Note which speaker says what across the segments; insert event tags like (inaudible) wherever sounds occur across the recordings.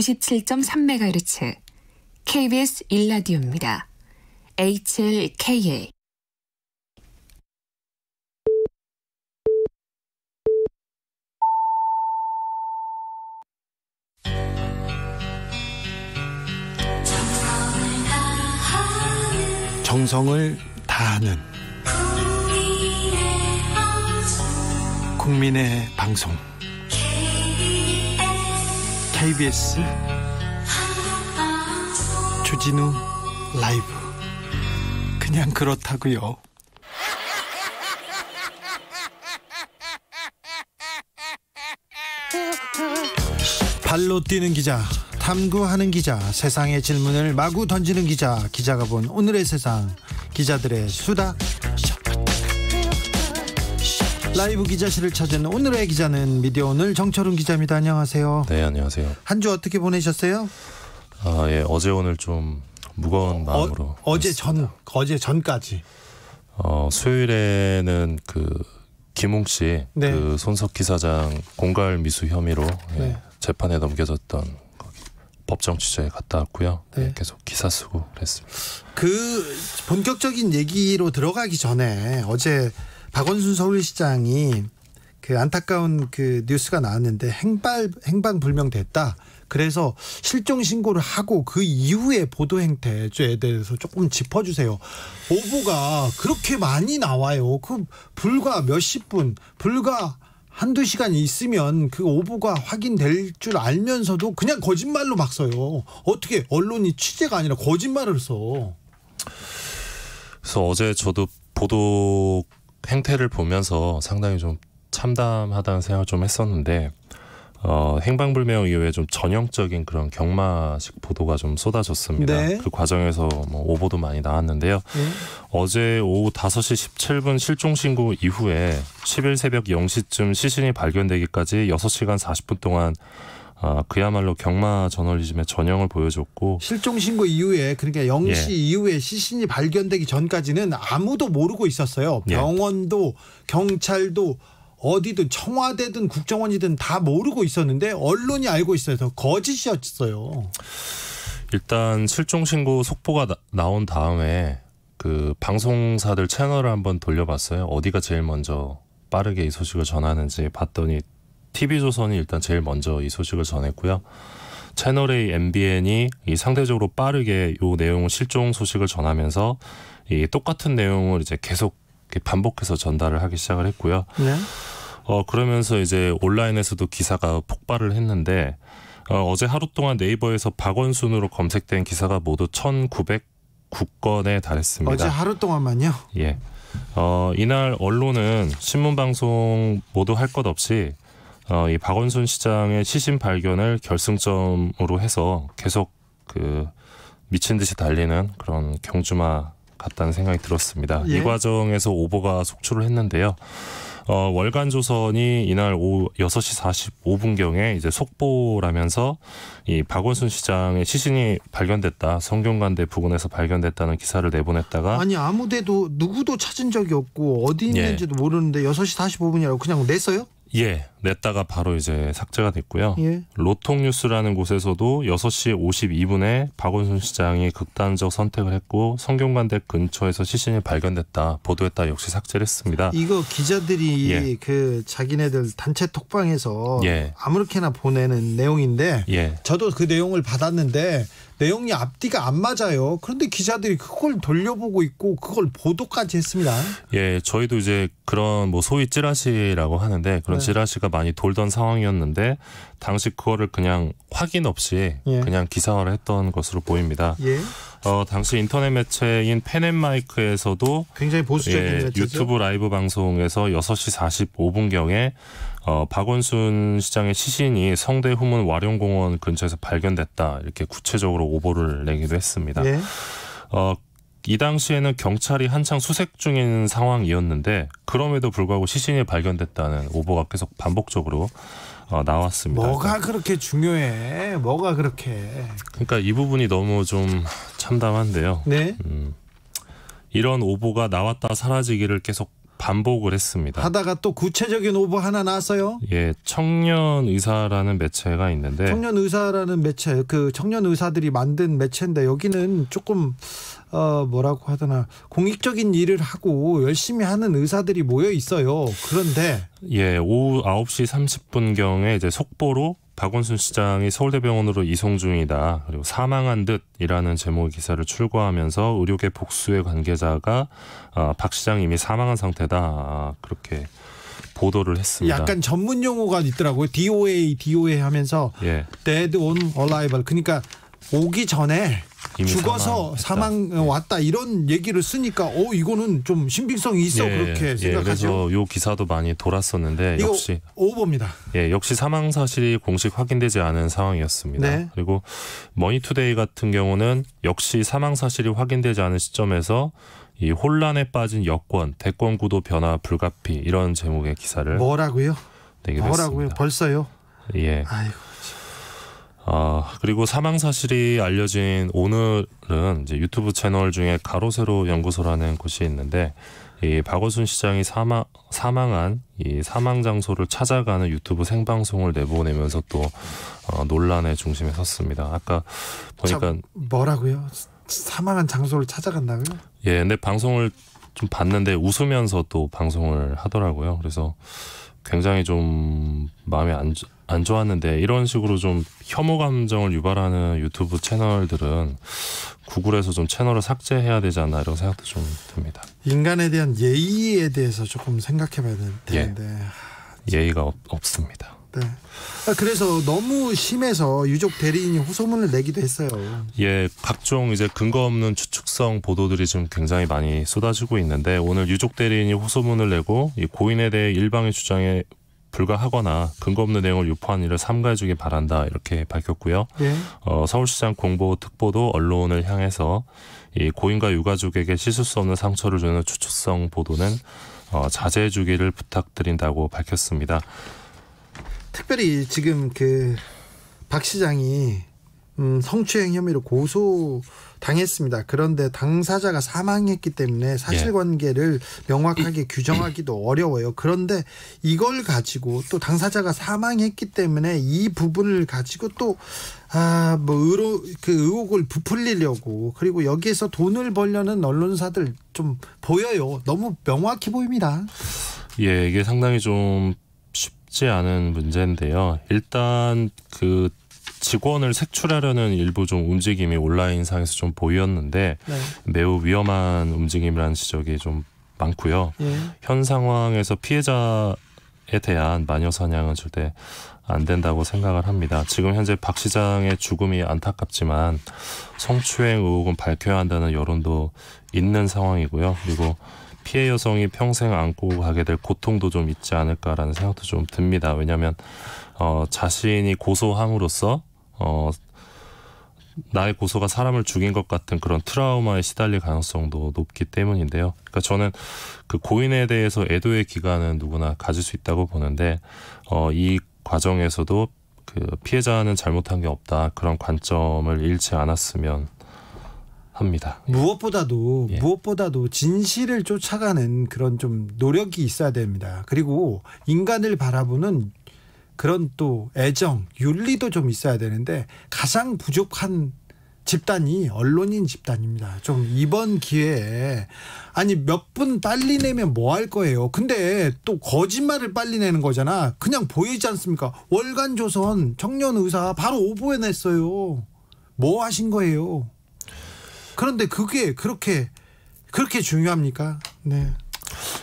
Speaker 1: 97.3MHz KBS 1라디오입니다 HLKA
Speaker 2: 정성을 다하는 국민의 방송 KBS 주진우 라이브 그냥 그렇다고요. 발로 뛰는 기자, 탐구하는 기자, 세상의 질문을 마구 던지는 기자, 기자가 본 오늘의 세상, 기자들의 수다. 네. 라이브 기자실을 찾은 오늘의 기자는 미디어 오늘 정철훈 기자입니다. 안녕하세요. 네, 안녕하세요. 한 주 어떻게 보내셨어요?
Speaker 3: 아, 예. 어제 오늘 좀 무거운 어, 마음으로
Speaker 2: 어, 제 전,
Speaker 3: 어제 전까지 어, 수요일에는 그 김웅 씨그 네. 손석희 사장 공갈 미수 혐의로 예, 네. 재판에 넘겨졌던 법정 취재에 갔다 왔고요. 네. 예, 계속 기사 쓰고
Speaker 2: 그랬습니다. 그 본격적인 얘기로 들어가기 전에 어제 박원순 서울시장이 그 안타까운 그 뉴스가 나왔는데 행발 행방 불명됐다. 그래서 실종 신고를 하고 그 이후에 보도 행태에 대해서 조금 짚어주세요. 오보가 그렇게 많이 나와요. 그 불과 몇십 분, 불과 한두 시간 있으면 그 오보가 확인될 줄 알면서도 그냥 거짓말로 막 써요. 어떻게 언론이 취재가 아니라 거짓말을 써.
Speaker 3: 그래서 어제 저도 보도 행태를 보면서 상당히 좀 참담하다는 생각을 좀 했었는데 어, 행방불명 이후에 좀 전형적인 그런 경마식 보도가 좀 쏟아졌습니다. 네. 그 과정에서 뭐 오보도 많이 나왔는데요. 네. 어제 오후 5시 17분 실종 신고 이후에 10일 새벽 0시쯤 시신이 발견되기까지 6시간 40분 동안 아, 그야말로 경마 저널리즘의 전형을 보여줬고
Speaker 2: 실종 신고 이후에 그러니까 영시 예. 이후에 시신이 발견되기 전까지는 아무도 모르고 있었어요. 예. 병원도 경찰도 어디든 청와대든 국정원이든 다 모르고 있었는데 언론이 알고 있어서 거짓이었어요.
Speaker 3: 일단 실종 신고 속보가 나, 나온 다음에 그 방송사들 채널을 한번 돌려봤어요. 어디가 제일 먼저 빠르게 이 소식을 전하는지 봤더니 TV조선이 일단 제일 먼저 이 소식을 전했고요. 채널A MBN이 이 상대적으로 빠르게 요 내용 실종 소식을 전하면서 이 똑같은 내용을 이제 계속 반복해서 전달을 하기 시작을 했고요. 네. 어 그러면서 이제 온라인에서도 기사가 폭발을 했는데 어, 어제 하루 동안 네이버에서 박원순으로 검색된 기사가 모두 1,909건에 달했습니다. 어제 하루 동안만요? 예. 어, 이날 언론은 신문 방송 모두 할 것 없이 어, 이 박원순 시장의 시신 발견을 결승점으로 해서 계속 그 미친 듯이 달리는 그런 경주마 같다는 생각이 들었습니다. 예? 이 과정에서 오보가 속출을 했는데요. 어, 월간 조선이 이날 오후 6시 45분경에 이제 속보라면서 이 박원순 시장의 시신이 발견됐다. 성균관대 부근에서 발견됐다는 기사를 내보냈다가 아니
Speaker 2: 아무데도 누구도 찾은 적이 없고 어디 예. 있는지도 예. 모르는데 6시 45분이라고 그냥 냈어요?
Speaker 3: 예, 냈다가 바로 이제 삭제가 됐고요. 예. 로통뉴스라는 곳에서도 6시 52분에 박원순 시장이 극단적 선택을 했고 성균관대 근처에서 시신이 발견됐다 보도했다 역시 삭제를 했습니다. 이거
Speaker 2: 기자들이 예. 그 자기네들 단체 톡방에서 예. 아무렇게나 보내는 내용인데 예. 저도 그 내용을 받았는데 내용이 앞뒤가 안 맞아요. 그런데 기자들이 그걸 돌려보고 있고 그걸 보도까지 했습니다.
Speaker 3: 예, 저희도 이제 그런 뭐 소위 찌라시라고 하는데 그런 네. 찌라시가 많이 돌던 상황이었는데 당시 그거를 그냥 확인 없이 예. 그냥 기사화를 했던 것으로 보입니다. 예. 어, 당시 인터넷 매체인 펜앤마이크에서도 굉장히 보수적인 예, 유튜브 라이브 방송에서 6시 45분경에 어, 박원순 시장의 시신이 성대 후문 와룡공원 근처에서 발견됐다 이렇게 구체적으로 오보를 내기도 했습니다. 네. 어, 이 당시에는 경찰이 한창 수색 중인 상황이었는데 그럼에도 불구하고 시신이 발견됐다는 오보가 계속 반복적으로 어, 나왔습니다.
Speaker 2: 뭐가 그렇게 중요해? 뭐가 그렇게?
Speaker 3: 그러니까 이 부분이 너무 좀 참담한데요. 네. 음, 이런 오보가 나왔다 사라지기를 계속 반복을 했습니다.
Speaker 2: 하다가 또 구체적인 오보 하나 나왔어요?
Speaker 3: 예, 청년 의사라는 매체가 있는데 청년
Speaker 2: 의사라는 매체 그 청년 의사들이 만든 매체인데 여기는 조금 어 뭐라고 하더나 공익적인 일을 하고 열심히 하는 의사들이 모여 있어요. 그런데
Speaker 3: 예, 오후 9시 30분경에 이제 속보로 박원순 시장이 서울대병원으로 이송 중이다. 그리고 사망한 듯이라는 제목의 기사를 출고하면서 의료계 복수의 관계자가 아, 박 시장이 이미 사망한 상태다. 아, 그렇게 보도를 했습니다. 약간
Speaker 2: 전문 용어가 있더라고요. DOA, DOA 하면서 예. Dead on Arrival. 그러니까 오기 전에 죽어서 사망 어, 왔다. 이런 얘기를 쓰니까 어 이거는 좀 신빙성이 있어 예, 그렇게 예, 생각하죠. 그래서
Speaker 3: 요 기사도 많이 돌았었는데 역시 오버입니다. 예, 역시 사망 사실이 공식 확인되지 않은 상황이었습니다. 네. 그리고 머니투데이 같은 경우는 역시 사망 사실이 확인되지 않은 시점에서 이 혼란에 빠진 여권, 대권 구도 변화 불가피 이런 제목의 기사를 뭐라고요? 뭐라고요? 벌써요? 예. 아이고. 아 그리고 사망 사실이 알려진 오늘은 이제 유튜브 채널 중에 가로세로 연구소라는 곳이 있는데 이 박원순 시장이 사망 사망한 이 사망 장소를 찾아가는 유튜브 생방송을 내보내면서 또 어, 논란의 중심에 섰습니다. 아까 보니까
Speaker 2: 뭐라고요? 사망한 장소를 찾아간다고요?
Speaker 3: 예, 근데 방송을 좀 봤는데 웃으면서 또 방송을 하더라고요. 그래서 굉장히 좀 마음에 안안 좋았는데 이런 식으로 좀 혐오 감정을 유발하는 유튜브 채널들은 구글에서 좀 채널을 삭제해야 되지 않나 이런 생각도 좀 듭니다.
Speaker 2: 인간에 대한 예의에 대해서 조금 생각해봐야
Speaker 3: 되는데 예. 예의가 없, 없습니다.
Speaker 2: 네. 아, 그래서 너무 심해서 유족 대리인이 호소문을 내기도 했어요.
Speaker 3: 예, 각종 이제 근거 없는 추측성 보도들이 지금 굉장히 많이 쏟아지고 있는데 오늘 유족 대리인이 호소문을 내고 이 고인에 대해 일방의 주장에 불가하거나 근거 없는 내용을 유포한 일을 삼가해주길 바란다 이렇게 밝혔고요. 네. 어, 서울시장 공보 특보도 언론을 향해서 이 고인과 유가족에게 씻을 수 없는 상처를 주는 추측성 보도는 어, 자제해주기를 부탁드린다고 밝혔습니다.
Speaker 2: 특별히 지금 그 박 시장이 음, 성추행 혐의로 고소 당했습니다. 그런데 당사자가 사망했기 때문에 사실관계를 예. 명확하게 규정하기도 어려워요. 그런데 이걸 가지고 또 당사자가 사망했기 때문에 이 부분을 가지고 또 아, 뭐, 의로, 그 의혹을 부풀리려고, 그리고 여기에서 돈을 벌려는 언론사들 좀 보여요. 너무 명확히 보입니다.
Speaker 3: 예, 이게 상당히 좀 쉽지 않은 문제인데요. 일단 그 직원을 색출하려는 일부 좀 움직임이 온라인상에서 좀 보였는데 네. 매우 위험한 움직임이라는 지적이 좀 많고요. 예. 현 상황에서 피해자에 대한 마녀 사냥은 절대 안 된다고 생각을 합니다. 지금 현재 박 시장의 죽음이 안타깝지만 성추행 의혹은 밝혀야 한다는 여론도 있는 상황이고요. 그리고 피해 여성이 평생 안고 가게 될 고통도 좀 있지 않을까라는 생각도 좀 듭니다. 왜냐하면 어, 자신이 고소함으로써 어, 나의 고소가 사람을 죽인 것 같은 그런 트라우마에 시달릴 가능성도 높기 때문인데요. 그러니까 저는 그 고인에 대해서 애도의 기간은 누구나 가질 수 있다고 보는데 어, 이 과정에서도 그 피해자는 잘못한 게 없다 그런 관점을 잃지 않았으면 합니다.
Speaker 2: 예. 무엇보다도 예. 무엇보다도 진실을 쫓아가는 그런 좀 노력이 있어야 됩니다. 그리고 인간을 바라보는 그런 또 애정, 윤리도 좀 있어야 되는데 가장 부족한 집단이 언론인 집단입니다. 좀 이번 기회에 아니 몇 분 빨리 내면 뭐 할 거예요. 근데 또 거짓말을 빨리 내는 거잖아. 그냥 보이지 않습니까? 월간 조선 청년 의사 바로 오보해 냈어요. 뭐 하신 거예요? 그런데 그게 그렇게 그렇게 중요합니까? 네.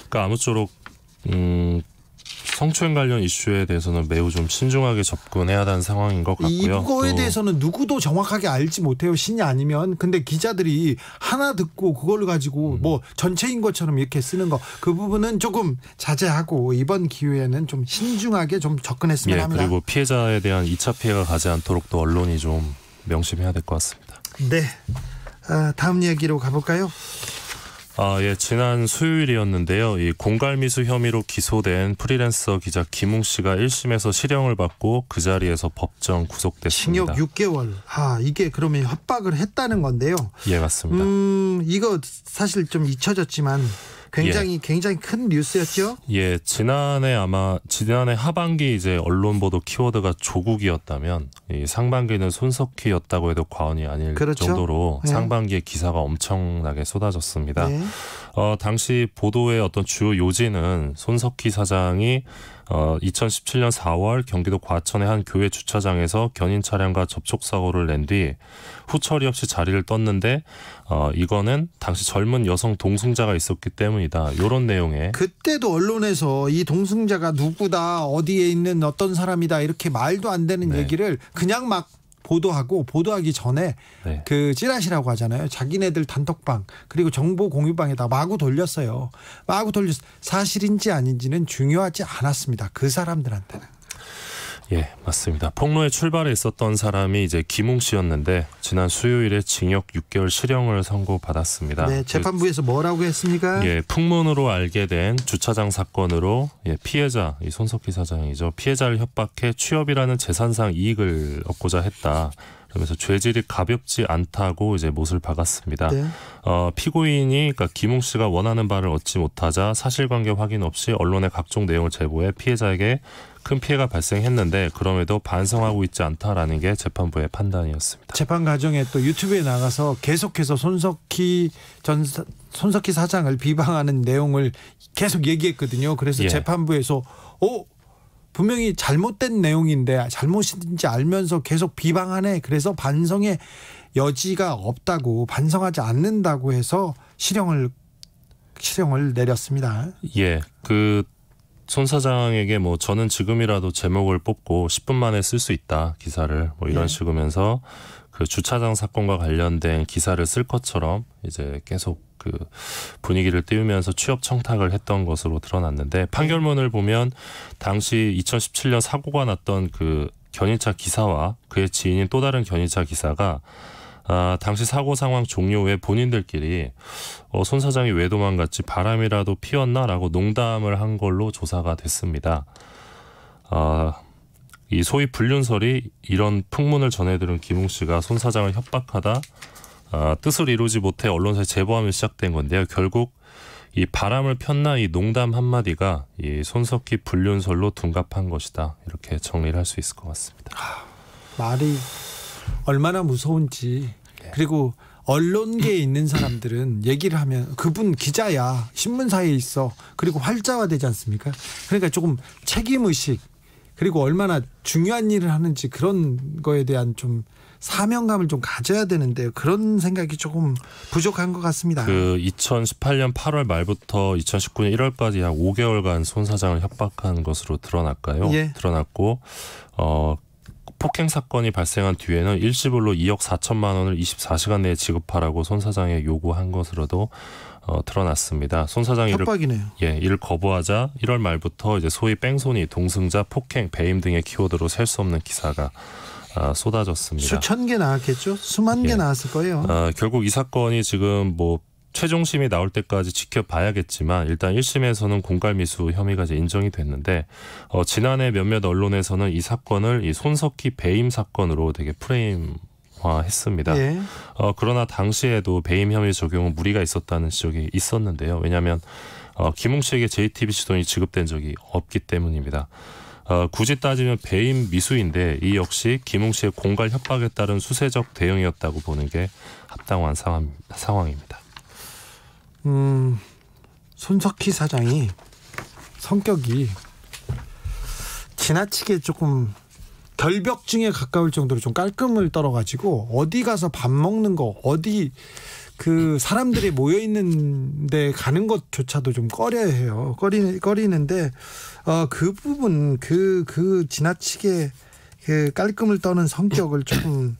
Speaker 3: 그러니까 아무쪼록 음 성추행 관련 이슈에 대해서는 매우 좀 신중하게 접근해야 하는 상황인 것 같고요. 이거에 대해서는
Speaker 2: 누구도 정확하게 알지 못해요. 신이 아니면 근데 기자들이 하나 듣고 그걸 가지고 음. 뭐 전체인 것처럼 이렇게 쓰는 거그 부분은 조금 자제하고 이번 기회에는 좀 신중하게 좀 접근했으면 예, 합니다. 그리고
Speaker 3: 피해자에 대한 2차 피해가 가지 않도록 또 언론이 좀 명심해야 될 것 같습니다.
Speaker 2: 네. 아, 다음 이기로 가볼까요?
Speaker 3: 아, 예, 지난 수요일이었는데요. 이 공갈미수 혐의로 기소된 프리랜서 기자 김웅 씨가 1심에서 실형을 받고 그 자리에서 법정 구속됐습니다. 징역
Speaker 2: 6개월. 아, 이게 그러면 협박을 했다는 건데요. 예, 맞습니다. 음, 이거 사실 좀 잊혀졌지만 굉장히 예. 굉장히 큰 뉴스였죠.
Speaker 3: 예, 지난해 아마 지난해 하반기 이제 언론 보도 키워드가 조국이었다면 이 상반기는 손석희였다고 해도 과언이 아닐 그렇죠? 정도로 네. 상반기에 기사가 엄청나게 쏟아졌습니다. 예. 어, 당시 보도의 어떤 주요 요지는 손석희 사장이 어, 2017년 4월 경기도 과천의 한 교회 주차장에서 견인 차량과 접촉 사고를 낸 뒤 후처리 없이 자리를 떴는데 어, 이거는 당시 젊은 여성 동승자가 있었기 때문이다. 이런 내용의
Speaker 2: 그때도 언론에서 이 동승자가 누구다 어디에 있는 어떤 사람이다 이렇게 말도 안 되는 네. 얘기를 그냥 막 보도하고 보도하기 전에 네. 그 찌라시라고 하잖아요. 자기네들 단톡방 그리고 정보 공유방에다 마구 돌렸어요. 마구 돌렸 사실인지 아닌지는 중요하지 않았습니다. 그 사람들한테는.
Speaker 3: 예, 맞습니다. 폭로에 출발에 있었던 사람이 이제 김웅 씨였는데 지난 수요일에 징역 6개월 실형을 선고받았습니다. 네,
Speaker 2: 재판부에서 뭐라고 했습니까? 예,
Speaker 3: 풍문으로 알게 된 주차장 사건으로 예, 피해자 이 손석희 사장이죠. 피해자를 협박해 취업이라는 재산상 이익을 얻고자 했다. 그러면서 죄질이 가볍지 않다고 이제 못을 박았습니다. 네. 어, 피고인이 그러니까 김웅 씨가 원하는 바를 얻지 못하자 사실관계 확인 없이 언론에 각종 내용을 제보해 피해자에게 큰 피해가 발생했는데 그럼에도 반성하고 있지 않다라는 게 재판부의 판단이었습니다.
Speaker 2: 재판 과정에 또 유튜브에 나가서 계속해서 손석희 전 손석희 사장을 비방하는 내용을 계속 얘기했거든요. 그래서 예. 재판부에서 어 분명히 잘못된 내용인데 잘못인지 알면서 계속 비방하네. 그래서 반성의 여지가 없다고 반성하지 않는다고 해서 실형을 실형을 내렸습니다.
Speaker 3: 예. 그손 사장에게 뭐 저는 지금이라도 제목을 뽑고 10분 만에 쓸 수 있다 기사를 뭐 이런 네. 식으면서 그 주차장 사건과 관련된 기사를 쓸 것처럼 이제 계속 그 분위기를 띄우면서 취업 청탁을 했던 것으로 드러났는데 네. 판결문을 보면 당시 2017년 사고가 났던 그 견인차 기사와 그의 지인인 또 다른 견인차 기사가 아, 당시 사고 상황 종료 후에 본인들끼리 어, 손 사장이 왜 도망갔지 바람이라도 피었나라고 농담을 한 걸로 조사가 됐습니다. 아, 이 소위 불륜설이 이런 풍문을 전해들은 김웅 씨가 손 사장을 협박하다 아, 뜻을 이루지 못해 언론사에 제보하며 시작된 건데요. 결국 이 바람을 폈나 이 농담 한마디가 이 손석희 불륜설로 둔갑한 것이다. 이렇게 정리를 할 수 있을 것 같습니다.
Speaker 2: 말이 얼마나 무서운지 예. 그리고 언론계에 있는 사람들은 얘기를 하면 그분 기자야 신문사에 있어 그리고 활자화되지 않습니까? 그러니까 조금 책임 의식 그리고 얼마나 중요한 일을 하는지 그런 거에 대한 좀 사명감을 좀 가져야 되는데 그런 생각이 조금 부족한 것 같습니다. 그
Speaker 3: 2018년 8월 말부터 2019년 1월까지 약 5개월간 손 사장을 협박한 것으로 드러났까요? 예. 드러났고 어 폭행 사건이 발생한 뒤에는 일시불로 2억 4천만 원을 24시간 내에 지급하라고 손 사장에 요구한 것으로도 어, 드러났습니다. 손 사장이 협박이네요. 이를, 예, 이를 거부하자 1월 말부터 이제 소위 뺑소니, 동승자, 폭행, 배임 등의 키워드로 셀 수 없는 기사가 아, 쏟아졌습니다. 수천
Speaker 2: 개 나왔겠죠? 수만 예. 개 나왔을 거예요.
Speaker 3: 아, 결국 이 사건이 지금 뭐 최종심이 나올 때까지 지켜봐야겠지만 일단 1심에서는 공갈미수 혐의가 이제 인정이 됐는데 어, 지난해 몇몇 언론에서는 이 사건을 이 손석희 배임 사건으로 되게 프레임 했습니다. 예. 어, 그러나 당시에도 배임 혐의 적용은 무리가 있었다는 지적이 있었는데요. 왜냐하면 어, 김웅 씨에게 JTBC 돈이 지급된 적이 없기 때문입니다. 어, 굳이 따지면 배임 미수인데 이 역시 김웅 씨의 공갈 협박에 따른 수세적 대응이었다고 보는 게 합당한 상황, 상황입니다.
Speaker 2: 음, 손석희 사장이 성격이 지나치게 조금 결벽증에 가까울 정도로 좀 깔끔을 떨어가지고 어디 가서 밥 먹는 거 어디 그 사람들이 모여 있는데 가는 것조차도 좀 꺼려해요. 꺼리 꺼리는데 어 그 부분 그그 그 지나치게 그 깔끔을 떠는 성격을 조금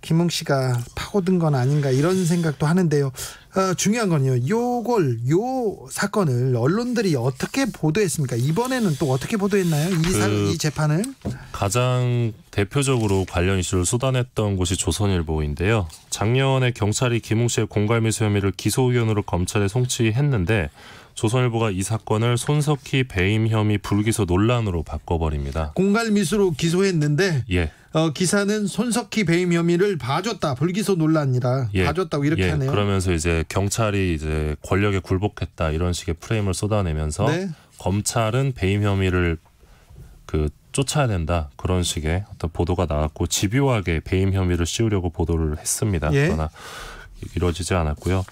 Speaker 2: 김웅 씨가 파고든 건 아닌가 이런 생각도 하는데요. 어, 중요한 건요. 요걸 요 사건을 언론들이 어떻게 보도했습니까? 이번에는 또 어떻게 보도했나요? 이, 사, 그 이 재판을
Speaker 3: 가장 대표적으로 관련 이슈를 쏟아냈던 곳이 조선일보인데요. 작년에 경찰이 김웅 씨의 공갈미수 혐의를 기소 의견으로 검찰에 송치했는데 조선일보가 이 사건을 손석희 배임 혐의 불기소 논란으로 바꿔버립니다.
Speaker 2: 공갈미수로 기소했는데 예. 어, 기사는 손석희 배임 혐의를 봐줬다 불기소 논란이라 예. 봐줬다고 이렇게 예. 하네요.
Speaker 3: 그러면서 이제 경찰이 이제 권력에 굴복했다 이런 식의 프레임을 쏟아내면서 네. 검찰은 배임 혐의를 그 쫓아야 된다 그런 식의 어떤 보도가 나왔고 집요하게 배임 혐의를 씌우려고 보도를 했습니다. 예. 그러나 이루어지지 않았고요.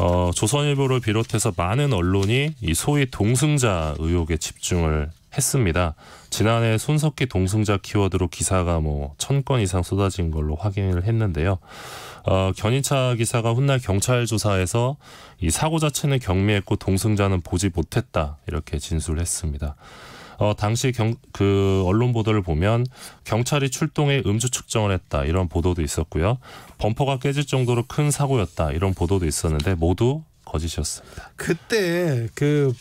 Speaker 3: 어, 조선일보를 비롯해서 많은 언론이 이 소위 동승자 의혹에 집중을 했습니다. 지난해 손석희 동승자 키워드로 기사가 뭐 천 건 이상 쏟아진 걸로 확인을 했는데요. 어, 견인차 기사가 훗날 경찰 조사에서 이 사고 자체는 경미했고 동승자는 보지 못했다 이렇게 진술했습니다. 어, 당시 경, 그 언론 보도를 보면 경찰이 출동해 음주 측정을 했다 이런 보도도 있었고요. 범퍼가 깨질 정도로 큰 사고였다 이런 보도도 있었는데 모두
Speaker 2: 거짓이었습니다. 그때 그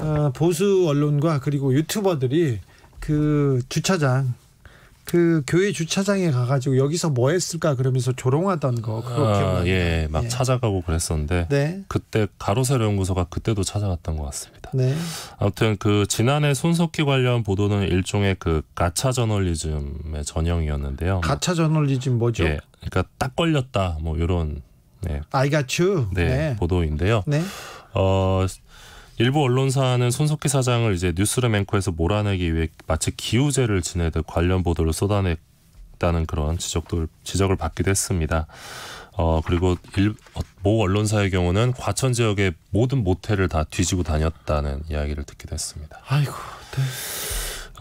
Speaker 2: 어, 보수 언론과 그리고 유튜버들이 그 주차장 그 교회 주차장에 가가지고 여기서 뭐 했을까 그러면서 조롱하던 거 그거 아, 기억나요?
Speaker 3: 예, 막 예. 찾아가고 그랬었는데 네. 그때 가로세로 연구소가 그때도 찾아갔던 것 같습니다. 네. 아무튼 그 지난해 손석희 관련 보도는 일종의 그 가차 저널리즘의 전형이었는데요.
Speaker 2: 가차 저널리즘 뭐죠? 예,
Speaker 3: 그러니까 딱 걸렸다 뭐 이런. 네.
Speaker 2: I got 네, 네.
Speaker 3: 보도인데요. 네. 어 일부 언론사는 손석희 사장을 이제 뉴스룸 앵커에서 몰아내기 위해 마치 기우제를 지내듯 관련 보도를 쏟아냈다는 그런 지적도 지적을 받기도 했습니다. 어 그리고 일, 어, 모 언론사의 경우는 과천 지역의 모든 모텔을 다 뒤지고 다녔다는 이야기를 듣기도 했습니다. 아이고. 네.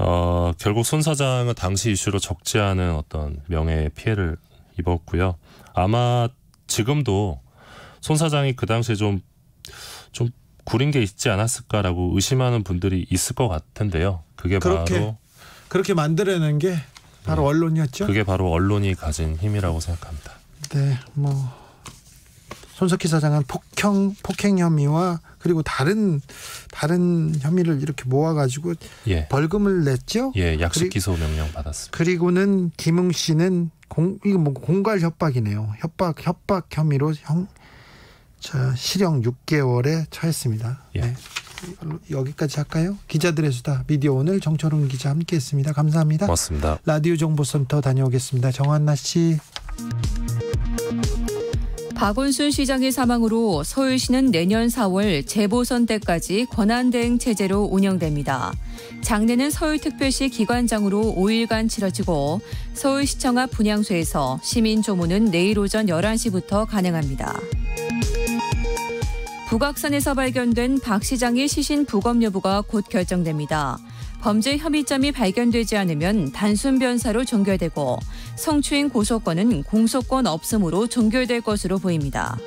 Speaker 3: 어 결국 손 사장은 당시 이슈로 적지 않은 어떤 명예 피해를 입었고요. 아마 지금도 손 사장이 그 당시에 좀좀 구린 게 있지 않았을까라고 의심하는 분들이 있을 것 같은데요. 그게 그렇게, 바로
Speaker 2: 그렇게 만들어낸 게 바로 네. 언론이었죠. 그게
Speaker 3: 바로 언론이 가진 힘이라고 생각합니다.
Speaker 2: 네, 뭐 손석희 사장은 폭행 폭행 혐의와 그리고 다른 다른 혐의를 이렇게 모아가지고 예. 벌금을 냈죠. 예, 약식 기소 명령 받았습니다. 그리고는 김웅 씨는 공 이거 뭐 공갈 협박이네요. 협박 협박 혐의로 형 자, 실형 6개월에 처했습니다. 예. 네. 여기까지 할까요? 기자들의 수다 미디어 오늘 정철훈 기자 함께했습니다. 감사합니다. 고맙습니다. 라디오 정보센터 다녀오겠습니다. 정한나 씨.
Speaker 1: 박원순 시장의 사망으로 서울시는 내년 4월 재보선 때까지 권한대행 체제로 운영됩니다. 장례는 서울특별시 기관장으로 5일간 치러지고 서울시청 앞 분향소에서 시민 조문은 내일 오전 11시부터 가능합니다. 북악산에서 발견된 박 시장의 시신 부검 여부가 곧 결정됩니다. 범죄 혐의점이 발견되지 않으면 단순 변사로 종결되고 성추행 고소권은 공소권 없음으로 종결될 것으로 보입니다.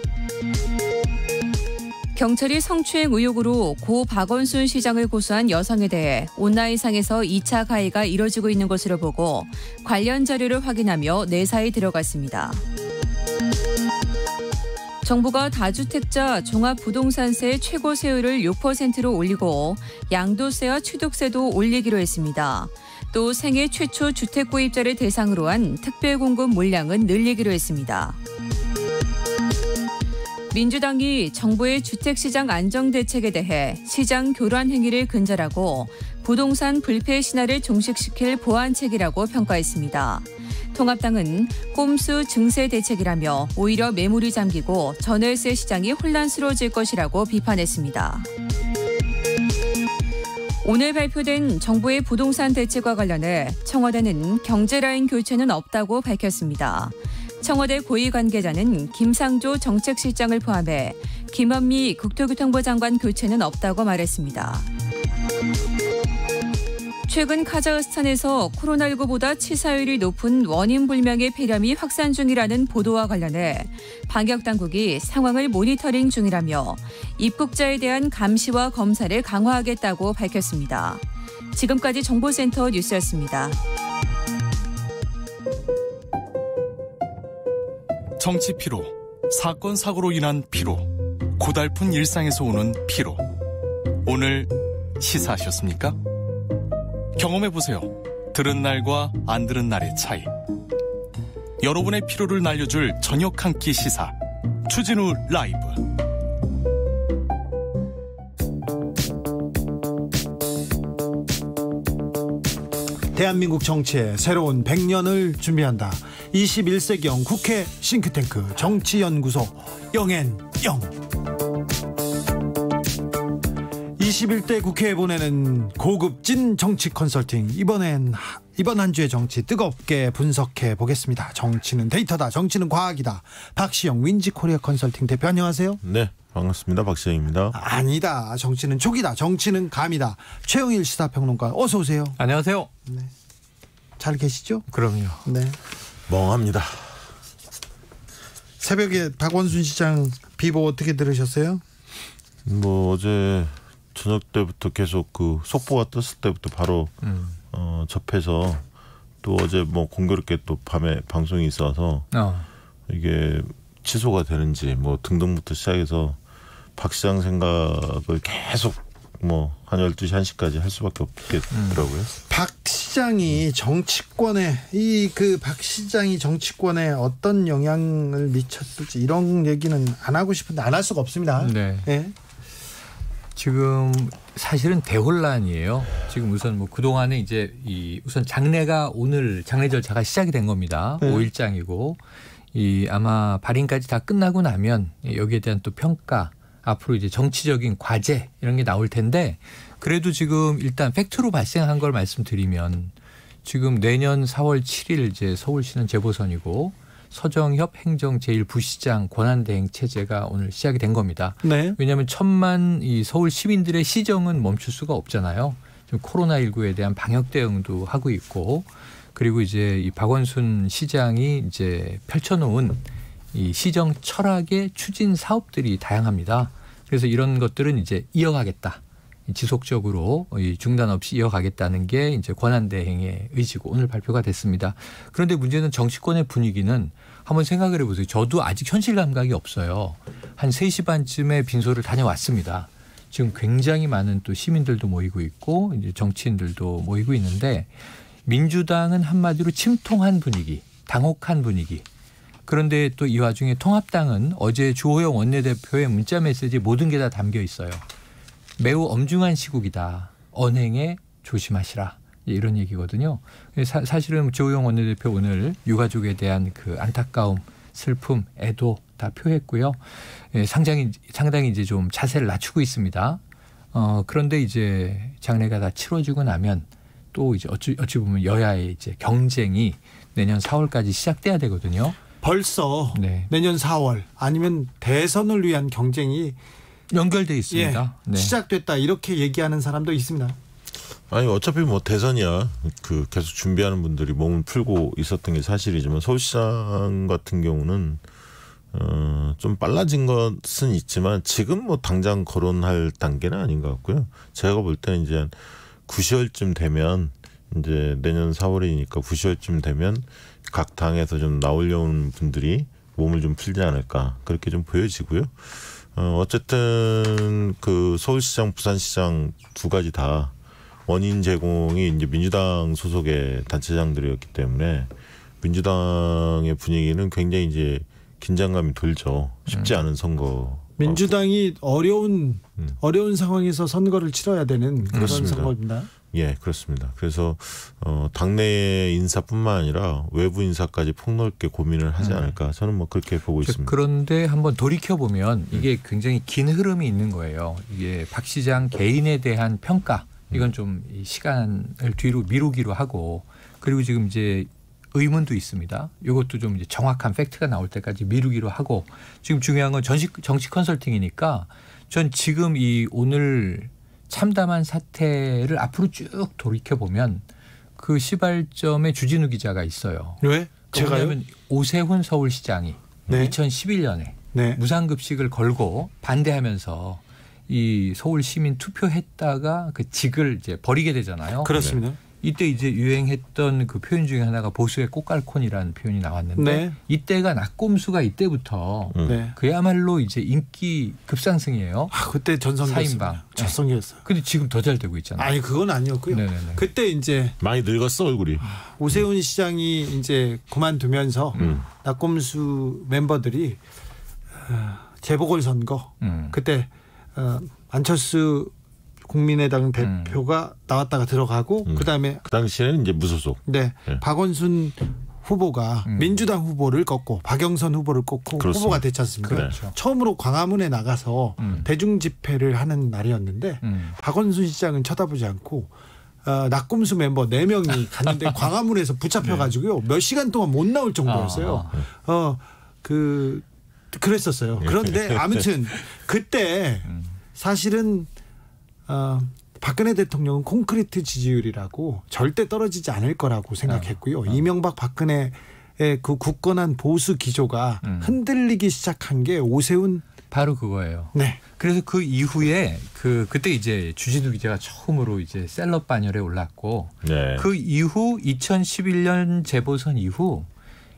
Speaker 1: 경찰이 성추행 의혹으로 고 박원순 시장을 고소한 여성에 대해 온라인상에서 2차 가해가 이뤄지고 있는 것으로 보고 관련 자료를 확인하며 내사에 들어갔습니다. 정부가 다주택자 종합부동산세 최고 세율을 6%로 올리고 양도세와 취득세도 올리기로 했습니다. 또 생애 최초 주택 구입자를 대상으로 한 특별 공급 물량은 늘리기로 했습니다. 민주당이 정부의 주택시장 안정 대책에 대해 시장 교란 행위를 근절하고 부동산 불패 신화를 종식시킬 보완책이라고 평가했습니다. 통합당은 꼼수 증세 대책이라며 오히려 매물이 잠기고 전월세 시장이 혼란스러워질 것이라고 비판했습니다. 오늘 발표된 정부의 부동산 대책과 관련해 청와대는 경제라인 교체는 없다고 밝혔습니다. 청와대 고위 관계자는 김상조 정책실장을 포함해 김현미 국토교통부 장관 교체는 없다고 말했습니다. 최근 카자흐스탄에서 코로나19보다 치사율이 높은 원인 불명의 폐렴이 확산 중이라는 보도와 관련해 방역 당국이 상황을 모니터링 중이라며 입국자에 대한 감시와 검사를 강화하겠다고 밝혔습니다. 지금까지 정보센터 뉴스였습니다.
Speaker 2: 정치 피로, 사건 사고로 인한 피로, 고달픈 일상에서 오는 피로. 오늘 시사하셨습니까? 경험해보세요. 들은 날과 안 들은 날의 차이. 여러분의 피로를 날려줄 저녁 한 끼 시사. 추진우 라이브. 대한민국 정치의 새로운 100년을 준비한다. 21세기형 국회 싱크탱크 정치연구소 영앤영. 21대 국회에 보내는 고급진 정치 컨설팅. 이번엔 이번 한 주의 정치 뜨겁게 분석해 보겠습니다. 정치는 데이터다. 정치는 과학이다. 박시영 윈지 코리아 컨설팅 대표 안녕하세요.
Speaker 4: 네. 반갑습니다. 박시영입니다.
Speaker 2: 아니다. 정치는 촉이다. 정치는 감이다. 최영일 시사평론가 어서 오세요.
Speaker 4: 안녕하세요. 네.
Speaker 2: 잘 계시죠? 그럼요. 네. 멍합니다. 새벽에 박원순 시장 비보 어떻게 들으셨어요?
Speaker 4: 뭐 어제 저녁 때부터 계속 그 속보가 떴을 때부터 바로 음. 어, 접해서 또 어제 뭐 공교롭게 또 밤에 방송이 있어서 어. 이게 취소가 되는지 뭐 등등부터 시작해서 박 시장 생각을 계속 뭐 한 열두 시 한시까지할 수밖에 없겠더라고요. 음.
Speaker 2: 박 시장이 정치권에 이 그 박 시장이 정치권에 어떤 영향을 미쳤을지 이런 얘기는 안 하고 싶은데 안 할 수가 없습니다. 네. 네.
Speaker 5: 지금 사실은 대혼란이에요. 지금 우선 뭐 그동안에 이제 이 우선 장례가 오늘 장례 절차가 시작이 된 겁니다. 네. 5일장이고 이 아마 발인까지 다 끝나고 나면 여기에 대한 또 평가 앞으로 이제 정치적인 과제 이런 게 나올 텐데 그래도 지금 일단 팩트로 발생한 걸 말씀드리면 지금 내년 4월 7일 이제 서울시는 재보선이고 서정협 행정제일부시장 권한대행 체제가 오늘 시작이 된 겁니다. 네. 왜냐하면 천만 이 서울 시민들의 시정은 멈출 수가 없잖아요. 지금 코로나19에 대한 방역 대응도 하고 있고 그리고 이제 이 박원순 시장이 이제 펼쳐놓은 이 시정 철학의 추진 사업들이 다양합니다. 그래서 이런 것들은 이제 이어가겠다. 지속적으로 중단 없이 이어가겠다는 게 이제 권한 대행의 의지고 오늘 발표가 됐습니다. 그런데 문제는 정치권의 분위기는 한번 생각을 해보세요. 저도 아직 현실 감각이 없어요. 한 3시 반쯤에 빈소를 다녀왔습니다. 지금 굉장히 많은 또 시민들도 모이고 있고 이제 정치인들도 모이고 있는데 민주당은 한마디로 침통한 분위기, 당혹한 분위기. 그런데 또 이 와중에 통합당은 어제 주호영 원내대표의 문자 메시지 모든 게 다 담겨 있어요. 매우 엄중한 시국이다. 언행에 조심하시라. 예, 이런 얘기거든요. 예, 사, 실은 조용 원내대표 오늘 유가족에 대한 그 안타까움, 슬픔, 애도 다 표했고요. 예, 상당히 상당히 이제 좀 자세를 낮추고 있습니다. 어, 그런데 이제 장례가 다 치러지고 나면 또 이제 어찌 어찌 보면 여야의 이제 경쟁이 내년 4월까지 시작돼야
Speaker 2: 되거든요. 벌써 네. 내년 4월 아니면 대선을 위한 경쟁이 연결돼 있습니다. 예, 네. 시작됐다 이렇게 얘기하는 사람도 있습니다.
Speaker 4: 아니 어차피 뭐 대선이야 그 계속 준비하는 분들이 몸을 풀고 있었던 게 사실이지만 서울시장 같은 경우는 어, 좀 빨라진 것은 있지만 지금 뭐 당장 거론할 단계는 아닌 것 같고요. 제가 볼 때는 이제 한 9시월쯤 되면 이제 내년 4월이니까 9시월쯤 되면 각 당에서 좀 나오려는 분들이 몸을 좀 풀지 않을까 그렇게 좀 보여지고요. 어, 어쨌든 그 서울시장, 부산시장 두 가지 다 원인 제공이 이제 민주당 소속의 단체장들이었기 때문에 민주당의 분위기는 굉장히 이제 긴장감이 돌죠. 쉽지 음. 않은 선거.
Speaker 2: 민주당이 어려운 음. 어려운 상황에서 선거를 치러야 되는 그런 그렇습니다. 선거입니다.
Speaker 4: 예, 그렇습니다. 그래서 어 당내 인사뿐만 아니라 외부 인사까지 폭넓게 고민을 하지 음. 않을까 저는 뭐 그렇게 보고 있습니다.
Speaker 5: 그런데 한번 돌이켜 보면 이게 음. 굉장히 긴 흐름이 있는 거예요. 이게 박 시장 개인에 대한 평가 음. 이건 좀 시간을 뒤로 미루기로 하고 그리고 지금 이제 의문도 있습니다. 이것도 좀 이제 정확한 팩트가 나올 때까지 미루기로 하고 지금 중요한 건 정식 정치 컨설팅이니까 전 지금 이 오늘 참담한 사태를 앞으로 쭉 돌이켜 보면 그 시발점에 주진우 기자가 있어요. 왜? 제가요? 오세훈 서울시장이 네. 2011년에 네. 무상급식을 걸고 반대하면서 이 서울 시민 투표했다가 그 직을 이제 버리게 되잖아요. 그렇습니다. 네. 이때 이제 유행했던 그 표현 중에 하나가 보수의 꽃갈콘이라는 표현이 나왔는데 네. 이때가 낙곰수가 이때부터 음. 네. 그야말로 이제 인기
Speaker 2: 급상승이에요. 아, 그때 전성기였어요. 네. 네. 전성기였어요. 근데 지금 더 잘 되고 있잖아요. 아니 그건 아니었고요. 네네네. 그때 이제 많이 늙었어 얼굴이. 아, 오세훈 음. 시장이 이제 그만두면서 음. 낙곰수 멤버들이 어, 재보궐 선거 음. 그때 어, 안철수 국민의당 음. 대표가 나왔다가 들어가고 음. 그다음에
Speaker 4: 그 당시에는 이제 무소속.
Speaker 2: 네, 네. 박원순 후보가 음. 민주당 후보를 꺾고 박영선 후보를 꺾고 그렇습니다. 후보가 됐지 않습니까? 그렇죠. 그렇죠. 처음으로 광화문에 나가서 음. 대중 집회를 하는 날이었는데 음. 박원순 시장은 쳐다보지 않고 어, 낙꿈수 멤버 4명이 갔는데 (laughs) 광화문에서 붙잡혀가지고요. 네. 몇 시간 동안 못 나올 정도였어요. 아, 아, 아. 어, 그, 그랬었어요. 예. 그런데 (laughs) 아무튼 그때 음. 사실은 어, 박근혜 대통령은 콘크리트 지지율이라고 절대 떨어지지 않을 거라고 생각했고요. 어, 어. 이명박 박근혜의 그 굳건한 보수 기조가 음. 흔들리기 시작한 게 오세훈 바로 그거예요. 네.
Speaker 5: 그래서 그 이후에 그 그때 이제 주진우 기자가 처음으로 이제 셀럽 반열에 올랐고 네. 그 이후 2011년 재보선 이후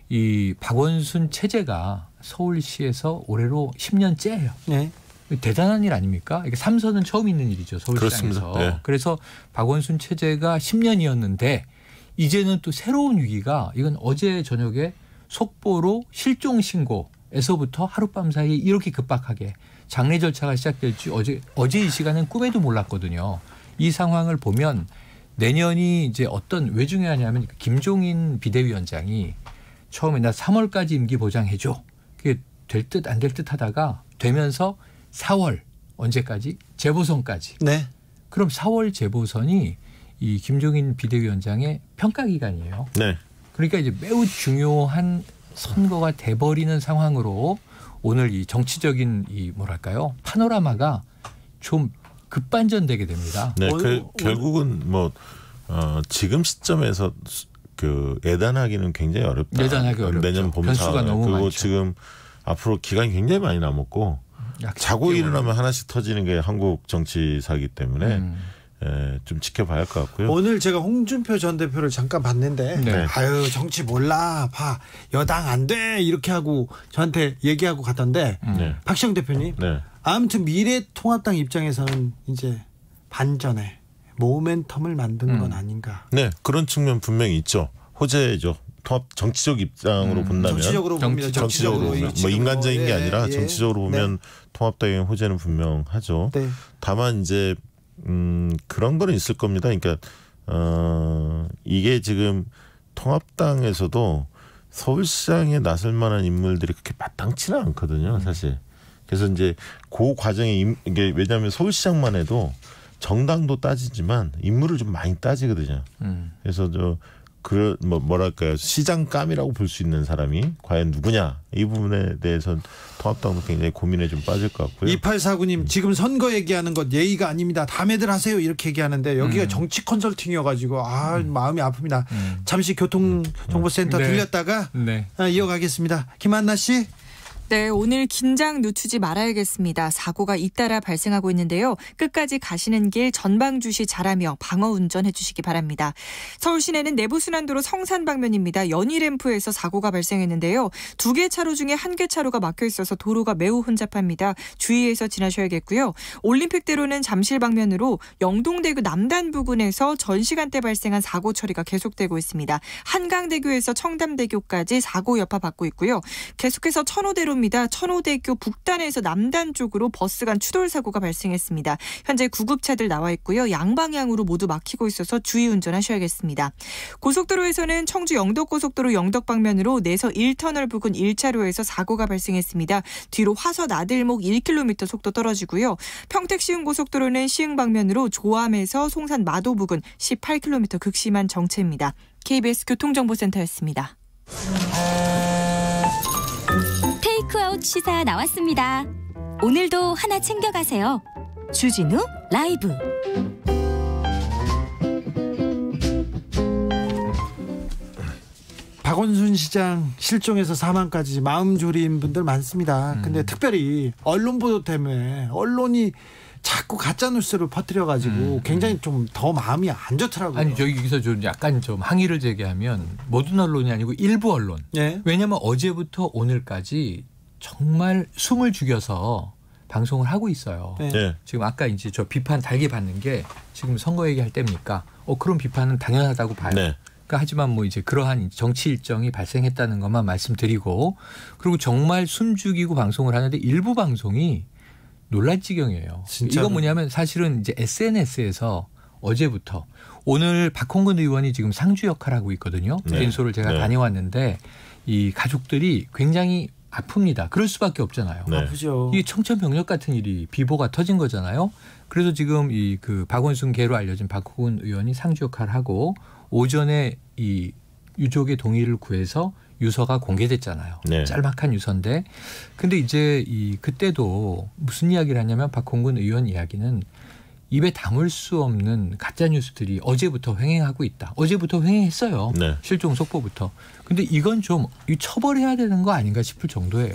Speaker 5: 이 박원순 체제가 서울시에서 올해로 10년째예요. 네. 대단한 일 아닙니까? 이게 삼선은 처음 있는 일이죠 서울시장에서. 네. 그래서 박원순 체제가 10년이었는데 이제는 또 새로운 위기가 이건 어제 저녁에 속보로 실종 신고에서부터 하룻밤 사이에 이렇게 급박하게 장례 절차가 시작될지 어제 어제 이 시간은 꿈에도 몰랐거든요. 이 상황을 보면 내년이 이제 어떤 왜 중요하냐면 김종인 비대위원장이 처음에 나 3월까지 임기 보장해줘. 그게 될 듯 안 될 듯 하다가 되면서 4월 언제까지 재보선까지. 네. 그럼 4월 재보선이 이 김종인 비대위원장의 평가 기간이에요. 네. 그러니까 이제 매우 중요한 선거가 돼버리는 상황으로 오늘 이 정치적인 이 뭐랄까요 파노라마가 좀 급반전되게 됩니다. 네, 어, 그 어.
Speaker 4: 결국은 뭐 어, 지금 시점에서 그 예단하기는 굉장히 어렵다. 예단하기 그 어렵죠. 내년 봄 사월 그리고 많죠. 지금 앞으로 기간이 굉장히 많이 남았고 자고 일어나면 하나씩 터지는 게 한국 정치사기 때문에 음. 예, 좀 지켜봐야 할 것 같고요.
Speaker 2: 오늘 제가 홍준표 전 대표를 잠깐 봤는데 네. 아유 정치 몰라 봐 여당 안 돼 이렇게 하고 저한테 얘기하고 갔던데 음. 네. 박시영 대표님 네. 아무튼 미래통합당 입장에서는 이제 반전에 모멘텀을 만드 음. 건 아닌가.
Speaker 4: 네 그런 측면 분명히 있죠. 호재죠. 통합 정치적 입장으로 음, 본다면 정치적으로 봅니다. 정치적으로, 정치적으로 보면 뭐 인간적인 예, 게 아니라 예. 정치적으로 보면 네. 통합당의 호재는 분명하죠. 네. 다만 이제 음 그런 거는 있을 겁니다. 그러니까 어 이게 지금 통합당에서도 서울시장에 나설 만한 인물들이 그렇게 마땅치는 않거든요, 음. 사실. 그래서 이제 그 과정에 임, 이게 왜냐하면 서울시장만 해도 정당도 따지지만 인물을 좀 많이 따지거든요. 음. 그래서 저 그뭐 뭐랄까요 시장감이라고 볼 수 있는 사람이 과연 누구냐 이 부분에 대해서는 통합당도 굉장히 고민에 좀 빠질 것 같고요.
Speaker 2: 2849님 음. 지금 선거 얘기하는 것 예의가 아닙니다. 담에들 하세요 이렇게 얘기하는데 여기가 음. 정치 컨설팅이어가지고 아 음. 마음이 아픕니다. 음. 잠시 교통정보센터 음. 네. 들렸다가 네. 네.
Speaker 6: 이어가겠습니다. 김한나 씨. 네, 오늘 긴장 늦추지 말아야겠습니다. 사고가 잇따라 발생하고 있는데요. 끝까지 가시는 길 전방 주시 잘하며 방어 운전해 주시기 바랍니다. 서울 시내는 내부순환도로 성산 방면입니다. 연희램프에서 사고가 발생했는데요. 두 개 차로 중에 한 개 차로가 막혀 있어서 도로가 매우 혼잡합니다. 주의해서 지나셔야겠고요. 올림픽대로는 잠실 방면으로 영동대교 남단 부근에서 전 시간대 발생한 사고 처리가 계속되고 있습니다. 한강대교에서 청담대교까지 사고 여파 받고 있고요. 계속해서 천호대로 이겁니다. 천호대교 북단에서 남단 쪽으로 버스 간 추돌 사고가 발생했습니다. 현재 구급차들 나와 있고요. 양방향으로 모두 막히고 있어서 주의 운전하셔야겠습니다. 고속도로에서는 청주 영덕고속도로 영덕 방면으로 내서 1터널 부근 1차로에서 사고가 발생했습니다. 뒤로 화서나들목 1km 속도 떨어지고요. 평택 시흥 고속도로는 시흥 방면으로 조암에서 송산 마도 부근 18km 극심한 정체입니다. KBS 교통정보센터였습니다.
Speaker 1: 시사 나왔습니다. 오늘도 하나 챙겨가세요. 주진우 라이브.
Speaker 2: 박원순 시장 실종에서 사망까지 마음 졸인 분들 많습니다. 음. 근데 특별히 언론 보도 때문에 언론이 자꾸 가짜 뉴스를 퍼뜨려가지고 음. 음. 굉장히 좀 더 마음이 안 좋더라고요. 아니
Speaker 5: 여기서 좀 약간 좀 항의를 제기하면 모든 언론이 아니고 일부 언론.
Speaker 2: 네. 왜냐하면
Speaker 5: 어제부터 오늘까지 정말 숨을 죽여서 방송을 하고 있어요. 네. 예. 지금 아까 이제 저 비판 달게 받는 게 지금 선거 얘기할 때입니까? 어 그런 비판은 당연하다고 봐요. 네. 그러니까 하지만 뭐 이제 그러한 정치 일정이 발생했다는 것만 말씀드리고 그리고 정말 숨죽이고 방송을 하는데 일부 방송이 놀랄 지경이에요. 진짜이건 뭐냐면 사실은 이제 SNS에서 어제부터 오늘 박홍근 의원이 지금 상주 역할하고 있거든요. 네. 개인소를 제가 네. 다녀왔는데 이 가족들이 굉장히 아픕니다. 그럴 수밖에 없잖아요. 네. 아프죠. 이게 청천벽력 같은 일이 비보가 터진 거잖아요. 그래서 지금 이 그 박원순 계로 알려진 박호근 의원이 상주 역할을 하고 오전에 이 유족의 동의를 구해서 유서가 공개됐잖아요. 네. 짤막한 유서인데 근데 이제 이 그때도 무슨 이야기를 하냐면 박홍근 의원 이야기는 입에 담을 수 없는 가짜 뉴스들이 어제부터 횡행하고 있다. 어제부터 횡행했어요. 네. 실종 속보부터. 근데 이건 좀 처벌해야 되는 거 아닌가 싶을 정도예요.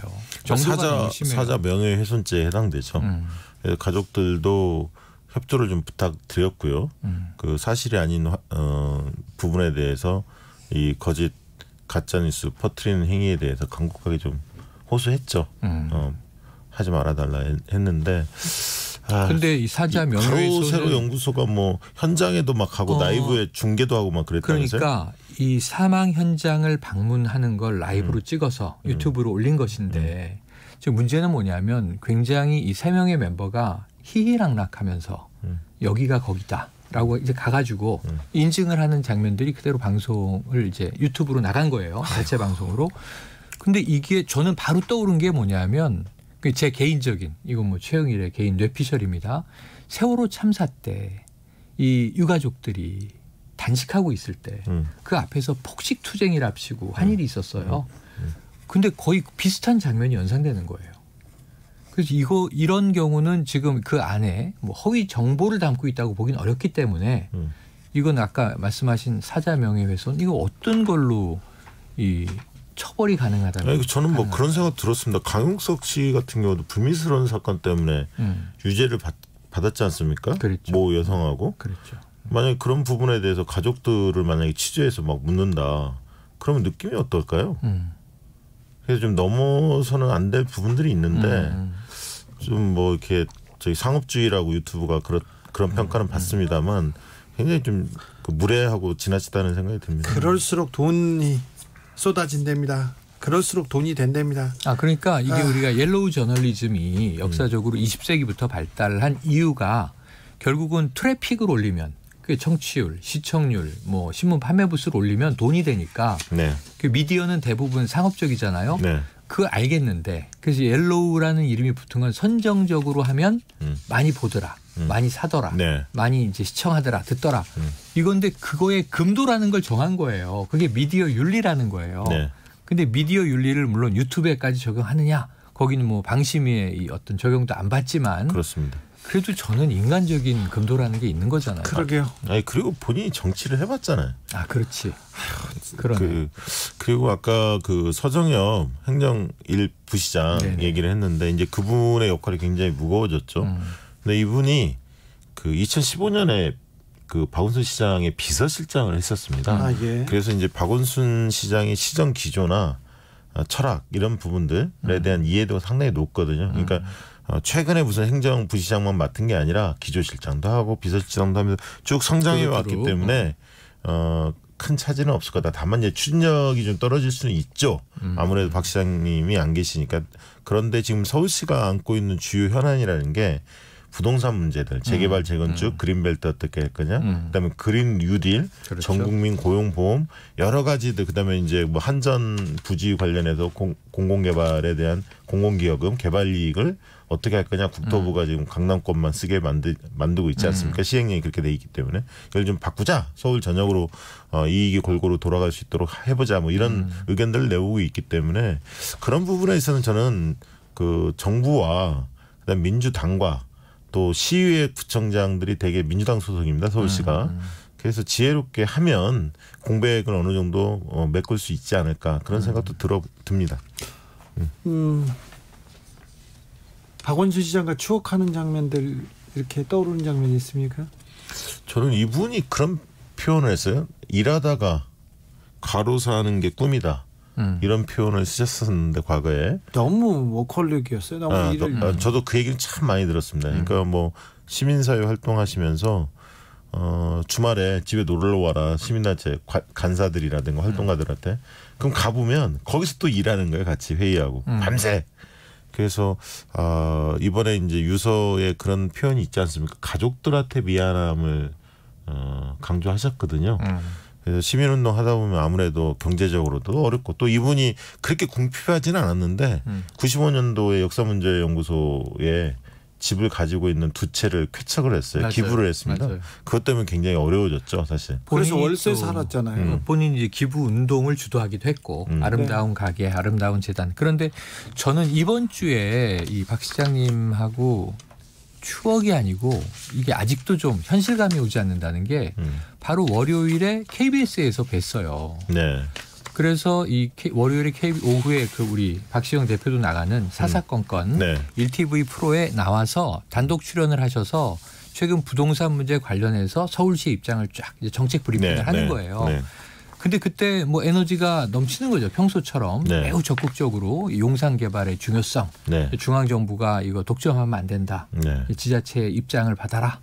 Speaker 5: 사자 사자
Speaker 4: 명예훼손죄에 해당되죠. 음. 예, 가족들도 협조를 좀 부탁드렸고요. 음. 그 사실이 아닌 어, 부분에 대해서 이 거짓 가짜 뉴스 퍼트리는 행위에 대해서 강력하게 좀 호소했죠. 음. 어, 하지 말아달라 했는데. 아, 근데 이 사자 면예훼손 세로 그 연구소가 뭐 현장에도 막 하고 어, 라이브에 중계도 하고 막 그랬다면서요? 그러니까
Speaker 5: 이 사망 현장을 방문하는 걸 라이브로 음. 찍어서 음. 유튜브로 음. 올린 것인데 음. 지금 문제는 뭐냐면 굉장히 이 세 명의 멤버가 희희락락하면서 음. 여기가 거기다. 라고 이제 가가지고 음. 인증을 하는 장면들이 그대로 방송을 이제 유튜브로 나간 거예요. 자체 방송으로. 근데 이게 저는 바로 떠오른 게 뭐냐면 제 개인적인 이건 뭐 최영일의 개인 뇌피셜입니다. 세월호 참사 때 이 유가족들이 단식하고 있을 때그 음. 그 앞에서 폭식 투쟁이랍시고 한 음. 일이 있었어요. 음. 음. 근데 거의 비슷한 장면이 연상되는 거예요. 그래서 이거 이런 경우는 지금 그 안에 뭐 허위 정보를 담고 있다고 보기는 어렵기 때문에 음. 이건 아까 말씀하신 사자 명예훼손 이거 어떤 걸로 이 처벌이 가능하다. 아니,
Speaker 4: 저는 뭐 그런 생각 들었습니다. 강용석 씨 같은 경우도 불미스러운 사건 때문에 음. 유죄를 받, 받았지 않습니까? 그랬죠. 뭐 여성하고. 그랬죠. 만약에 그런 부분에 대해서 가족들을 만약에 취재해서 막 묻는다. 그러면 느낌이 어떨까요? 음. 그래서 좀 넘어서는 안 될 부분들이 있는데 음. 음. 좀뭐 이렇게 저희 상업주의라고 유튜브가 그런 그런 평가는 음, 음. 받습니다만 굉장히 좀 그
Speaker 5: 무례하고
Speaker 4: 지나치다는 생각이
Speaker 5: 듭니다.
Speaker 2: 그럴수록 돈이 쏟아진답니다. 그럴수록 돈이 된답니다.
Speaker 5: 아 그러니까 이게 아. 우리가 옐로우 저널리즘이 음. 역사적으로 음. 20세기부터 발달한 이유가 결국은 트래픽을 올리면 그 청취율, 시청률, 뭐 신문 판매 부수를 올리면 돈이 되니까 네. 그 미디어는 대부분 상업적이잖아요. 네. 그 알겠는데 그래서 옐로우라는 이름이 붙은 건 선정적으로 하면 음. 많이 보더라, 음. 많이 사더라, 네. 많이 이제 시청하더라, 듣더라 음. 이건데 그거에 금도라는 걸 정한 거예요. 그게 미디어 윤리라는 거예요. 네. 근데 미디어 윤리를 물론 유튜브에까지 적용하느냐 거기는 뭐 방심위의 어떤 적용도 안 받지만 그렇습니다. 그래도 저는 인간적인 금도라는 게 있는 거잖아요. 그러게요. 아니 그리고 본인이 정치를 해봤잖아요.
Speaker 4: 아 그렇지. 그런. 그 그리고 아까 그 서정엽 행정 일 부시장 네네. 얘기를 했는데 이제 그분의 역할이 굉장히 무거워졌죠. 음. 근데 이분이 그 2015년에 그 박원순 시장의 비서실장을 했었습니다. 아, 예. 그래서 이제 박원순 시장의 시정 기조나 철학 이런 부분들에 음. 대한 이해도 상당히 높거든요. 그러니까 음. 어, 최근에 무슨 행정부 시장만 맡은 게 아니라 기조실장도 하고 비서실장도 하면서 쭉 성장해 왔기 때문에 어, 어 큰차지는 없을 거다. 다만 이제 추진력이 좀 떨어질 수는 있죠. 음. 아무래도 박 시장님이 안 계시니까 그런데 지금 서울시가 안고 있는 주요 현안이라는 게 부동산 문제들 재개발 음. 재건축 음. 그린벨트 어떻게 할 거냐 음. 그다음에 그린 뉴딜 그렇죠. 전국민 고용보험 여러 가지들 그다음에 이제 뭐 한전 부지 관련해서 공, 공공개발에 대한 공공기여금 개발 이익을 어떻게 할 거냐 국토부가 음. 지금 강남권만 쓰게 만드, 만들고 있지 않습니까? 음. 시행령이 그렇게 돼 있기 때문에 이걸 좀 바꾸자. 서울 전역으로 어, 이익이 골고루 돌아갈 수 있도록 해보자. 뭐 이런 음. 의견들을 내오고 있기 때문에 그런 부분에 있어서는 저는 그 정부와 그다음 민주당과 또 시의회 구청장들이 대개 민주당 소속입니다. 서울시가. 음, 음, 음. 그래서 지혜롭게 하면 공백을 어느 정도 어, 메꿀 수 있지 않을까 그런 생각도 들어 듭니다.
Speaker 2: 음. 박원순 시장과 추억하는 장면들 이렇게 떠오르는 장면이 있습니까? 저는 이분이 그런 표현을
Speaker 4: 했어요. 일하다가 가로사는 게 꿈이다. 음. 이런 표현을 쓰셨었는데 과거에
Speaker 2: 너무 워커홀릭이었어요. 너무 아, 일을 너,
Speaker 4: 아, 저도 그 얘기를 참 많이 들었습니다. 음. 그러니까 뭐 시민사회 활동하시면서 어, 주말에 집에 놀러 와라 시민단체 간사들이라든가 활동가들한테 그럼 가보면 거기서 또 일하는 거예요 같이 회의하고 음. 밤새 그래서 어, 이번에 이제 유서에 그런 표현이 있지 않습니까? 가족들한테 미안함을 어, 강조하셨거든요. 음. 그래서 시민운동 하다 보면 아무래도 경제적으로도 어렵고 또 이분이 그렇게 궁핍하지는 않았는데 음. 95년도에 역사문제연구소에 집을 가지고 있는 두 채를 쾌척을 했어요. 맞아요. 기부를 했습니다. 맞아요. 그것 때문에 굉장히 어려워졌죠, 사실. 그래서 월세 살았잖아요.
Speaker 5: 음. 본인이 이제 기부 운동을 주도하기도 했고 음. 아름다운 네. 가게, 아름다운 재단. 그런데 저는 이번 주에 이 박 시장님하고 추억이 아니고 이게 아직도 좀 현실감이 오지 않는다는 게 음. 바로 월요일에 KBS에서 뵀어요. 네. 그래서 이 월요일에 K, 오후에 그 우리 박시영 대표도 나가는 음. 사사건건 음. 네. 1TV 프로에 나와서 단독 출연을 하셔서 최근 부동산 문제 관련해서 서울시 입장을 쫙 이제 정책 브리핑을 네, 하는 네, 거예요. 네. 근데 그때 뭐 에너지가 넘치는 거죠. 평소처럼 네. 매우 적극적으로 용산 개발의 중요성, 네. 중앙 정부가 이거 독점하면 안 된다. 네. 지자체의 입장을 받아라.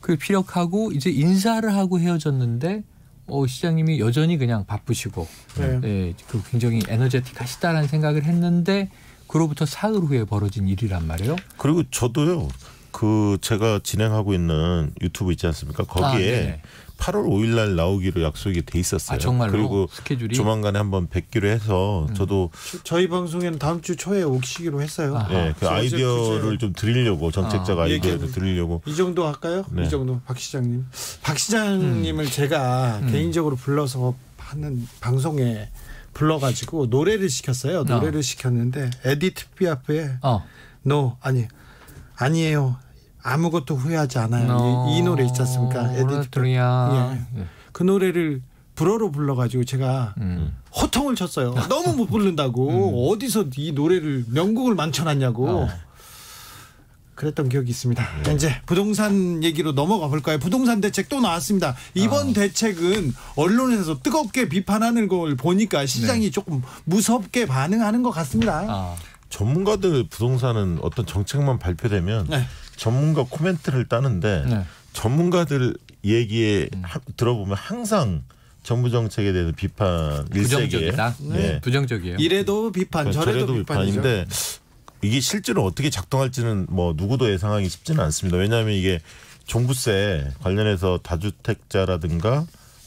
Speaker 5: 그걸 피력하고 이제 인사를 하고 헤어졌는데 어, 시장님이 여전히 그냥 바쁘시고 네. 예, 그 굉장히 에너제틱하시다라는 생각을 했는데 그로부터 사흘 후에 벌어진 일이란 말이에요. 그리고 저도요.
Speaker 4: 그 제가 진행하고 있는 유튜브 있지 않습니까? 거기에 아, 8월 5일 날 나오기로 약속이 돼 있었어요. 아, 정말로? 그리고 스케줄이? 조만간에 한번 뵙기로 해서 음. 저도
Speaker 2: 저희 방송에는 다음 주 초에 오시기로 했어요. 아하. 네, 그 아이디어를 좀 드리려고 정책적 아. 예, 이디어를 예. 드리려고 이 정도 할까요? 네. 이 정도 박 시장님. 박 시장님을 음. 제가 음. 개인적으로 불러서 하는 방송에 불러가지고 노래를 시켰어요. 노래를 어. 시켰는데 에디트 피아프의 어. n 아니 아니에요 아무것도 후회하지 않아요. 어, 이, 이, 노래 있지 않습니까? 어, 에디트리아. 예. 네. 그 노래를 불어로 불러가지고 제가 음. 호통을 쳤어요. (laughs) 너무 못 부른다고 음. 어디서 이 노래를 명곡을 만쳐놨냐고. 어. 그랬던 기억이 있습니다. 네. 이제 부동산 얘기로 넘어가 볼까요? 부동산 대책 또 나왔습니다. 이번 아. 대책은 언론에서 뜨겁게 비판하는 걸 보니까 시장이 네. 조금 무섭게 반응하는
Speaker 4: 것 같습니다. 아. 전문가들 부동산은 어떤 정책만 발표되면 네. 전문가 코멘트를 따는데 네. 전문가들 얘기에 음. 하, 들어보면 항상 정부 정책에 대해서 비판 부정적이다. 네. 네. 부정적이에요. 이래도 비판, 그러니까 저래도, 저래도 비판인데 이게 실제로 어떻게 작동할지는 뭐 누구도 예상하기 쉽지는 않습니다. 왜냐하면 이게 종부세 관련해서 다주택자라든가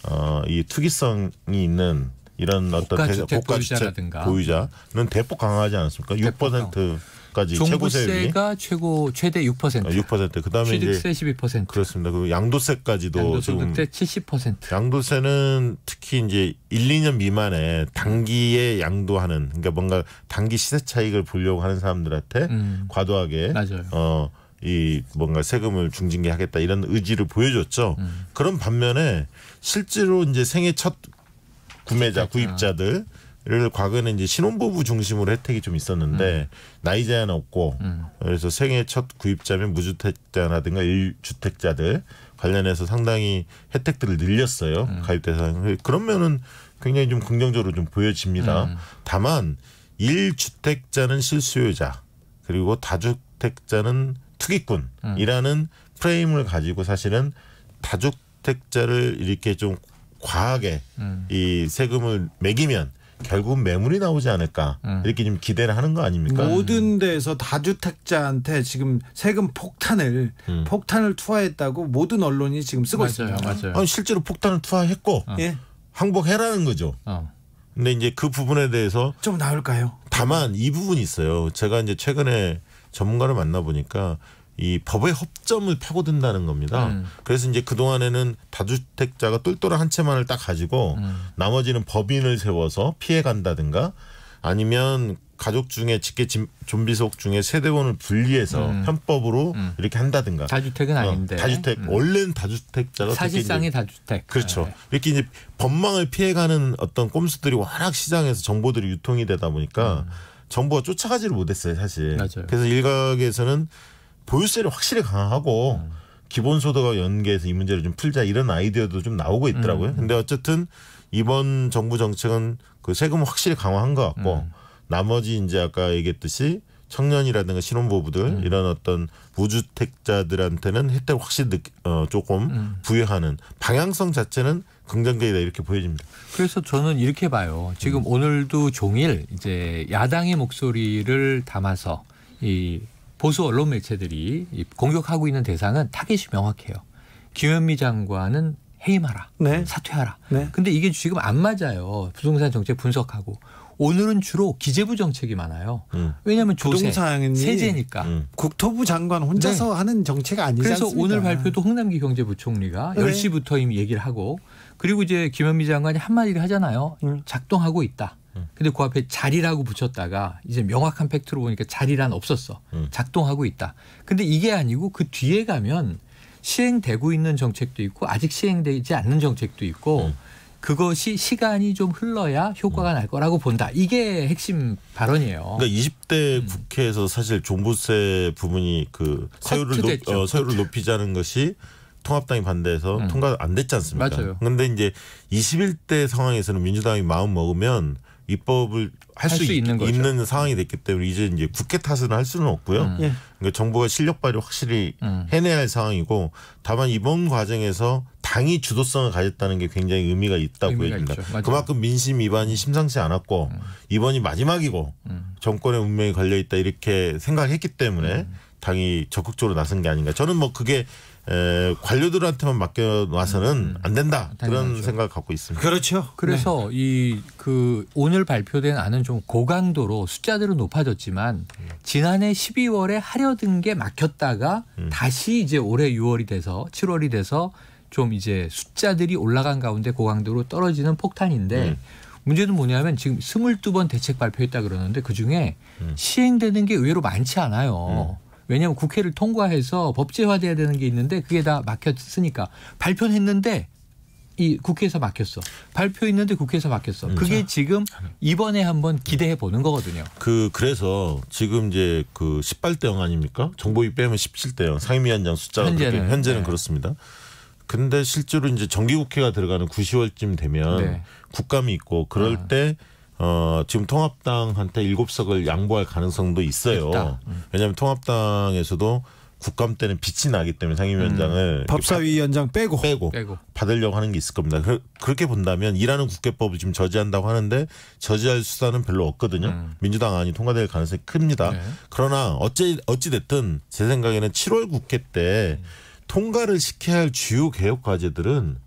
Speaker 4: 어, 이 투기성이 있는 이런 어떤 고가주택 보유자라든가 보유자는 대폭 강화하지 않았습니까? 대폭 6% 까지 종부세가
Speaker 5: 최고 최대 6%. 6%. 아, 그다음에 취득세 이제 12%.
Speaker 4: 그렇습니다. 그 양도세까지도 양도세 지금
Speaker 5: 70%.
Speaker 4: 양도세는 특히 이제 1, 2년 미만의 단기에 양도하는 그러니까 뭔가 단기 시세 차익을 보려고 하는 사람들한테 음. 과도하게 맞아요. 어, 이 뭔가 세금을 중징계하겠다 이런 의지를 보여줬죠. 음. 그런 반면에 실제로 이제 생애 첫 구매자 구입자들 를 과거는 에 이제 신혼부부 중심으로 혜택이 좀 있었는데 음. 나이 제한 없고 음. 그래서 생애 첫 구입자면 무주택자라든가 일주택자들 관련해서 상당히 혜택들을 늘렸어요 음. 가입 대상 그러면은 굉장히 좀 긍정적으로 좀 보여집니다. 음. 다만 일주택자는 실수요자 그리고 다주택자는 투기꾼이라는 음. 프레임을 가지고 사실은 다주택자를 이렇게 좀 과하게 음. 이 세금을 매기면 결국은 매물이 나오지 않을까 음. 이렇게 좀 기대를 하는 거 아닙니까?
Speaker 2: 모든 데서 다주택자한테 지금 세금 폭탄을 음. 폭탄을 투하했다고 모든 언론이 지금 쓰고 맞아요, 있습니 맞아요. 아니, 실제로 폭탄을 투하했고
Speaker 4: 어. 예. 항복해라는 거죠. 어. 근데 이제 그 부분에 대해서 좀 나올까요? 다만 이 부분이 있어요. 제가 이제 최근에 전문가를 만나 보니까 이 법의 허점을 파고든다는 겁니다. 음. 그래서 이제 그동안에는 다주택자가 똘똘한 한 채만을 딱 가지고 음. 나머지는 법인을 세워서 피해 간다든가 아니면 가족 중에 직계 좀비 속 중에 세대원을 분리해서 음. 편법으로 음. 이렇게 한다든가 다주택은 어, 아닌데 다주택 음. 원래는 다주택자가 사실상의 다주택 그렇죠 네. 이렇게 이제 법망을 피해가는 어떤 꼼수들이 워낙 시장에서 정보들이 유통이 되다 보니까 음. 정부가 쫓아가지를 못했어요 사실 맞아요. 그래서 일각에서는 보유세를 확실히 강화하고 음. 기본소득과 연계해서 이 문제를 좀 풀자 이런 아이디어도 좀 나오고 있더라고요. 음. 음. 근데 어쨌든 이번 정부 정책은 그 세금 확실히 강화한 것 같고 음. 나머지 이제 아까 얘기했듯이 청년이라든가 신혼부부들 음. 이런 어떤 무주택자들한테는 혜택을 확실히 늦, 어, 조금 음. 부여하는 방향성 자체는
Speaker 5: 긍정적이다 이렇게 보여집니다. 그래서 저는 이렇게 봐요. 지금 음. 오늘도 종일 이제 야당의 목소리를 담아서 이 보수 언론 매체들이 공격하고 있는 대상은 타겟이 명확해요. 김현미 장관은 해임하라, 네. 사퇴하라. 네. 근데 이게 지금 안 맞아요. 부동산 정책 분석하고 오늘은 주로 기재부 정책이 많아요.
Speaker 2: 음. 왜냐하면 조세, 세제니까. 음.
Speaker 5: 국토부 장관 혼자서 네.
Speaker 2: 하는 정책
Speaker 5: 아니지 그래서 않습니까? 오늘 발표도 홍남기 경제부총리가 네. 10시부터 이미 얘기를 하고 그리고 이제 김현미 장관이 한마디를 하잖아요. 음. 작동하고 있다. 근데 그 앞에 자리라고 붙였다가 이제 명확한 팩트로 보니까 자리란 없었어. 음. 작동하고 있다. 근데 이게 아니고 그 뒤에 가면 시행되고 있는 정책도 있고 아직 시행되지 않는 정책도 있고 음. 그것이 시간이 좀 흘러야 효과가 음. 날 거라고 본다. 이게 핵심 발언이에요. 그러니까
Speaker 4: 20대 음. 국회에서 사실 종부세 부분이 그 세율을, 높, 어, 세율을 높이자는 것이 통합당이 반대해서 음. 통과 안 됐지 않습니까? 맞아요. 그런데 이제 21대 상황에서는 민주당이 마음 먹으면 입법을 할수 할 있는, 있는 상황이 됐기 때문에 이제 이제 국회 탓은 할 수는 없고요. 음. 예. 그러니까 정부가 실력 발휘 확실히 음. 해내야 할 상황이고 다만 이번 과정에서 당이 주도성을 가졌다는 게 굉장히 의미가 있다고 해야 됩니다 그만큼 민심 위반이 심상치 않았고 음. 이번이 마지막이고 음. 정권의 운명이 걸려 있다 이렇게 생각했기 때문에 음. 당이 적극적으로 나선 게 아닌가. 저는 뭐 그게 에, 관료들한테만 맡겨놔서는 음, 안 된다 당연하죠. 그런 생각 갖고 있습니다. 그렇죠. 그래서 네.
Speaker 5: 이그 오늘 발표된 안은 좀 고강도로 숫자들은 높아졌지만 지난해 12월에 하려던 게 막혔다가 음. 다시 이제 올해 6월이 돼서 7월이 돼서 좀 이제 숫자들이 올라간 가운데 고강도로 떨어지는 폭탄인데 음. 문제는 뭐냐면 지금 22번 대책 발표했다 그러는데 그중에 음. 시행되는 게 의외로 많지 않아요. 음. 왜냐하면 국회를 통과해서 법제화돼야 되는 게 있는데 그게 다 막혔으니까 발표는 했는데 이 국회에서 막혔어. 발표했는데 국회에서 막혔어. 음. 그게 지금 이번에 한번 기대해 보는 거거든요.
Speaker 4: 그 그래서 지금 이제 그 18대 0 아닙니까? 정보위 빼면 17대 0 상임위원장 숫자가 현재는, 그렇게, 현재는 네. 그렇습니다. 근데 실제로 이제 정기국회가 들어가는 9, 0월쯤 되면 네. 국감이 있고 그럴 아. 때 어, 지금 통합당한테 일곱 석을 양보할 가능성도 있어요. 음. 왜냐하면 통합당에서도 국감 때는 빛이 나기 때문에 상임위원장을 음. 법사위원장 빼고, 빼고, 빼고 받으려고 하는 게 있을 겁니다. 그, 렇게 본다면 일하는 국회법을 지금 저지한다고 하는데 저지할 수단은 별로 없거든요. 음. 민주당 안이 통과될 가능성이 큽니다. 네. 그러나 어찌 어찌 됐든 제 생각에는 7월 국회 때 음. 통과를 시켜야 할 주요 개혁 과제들은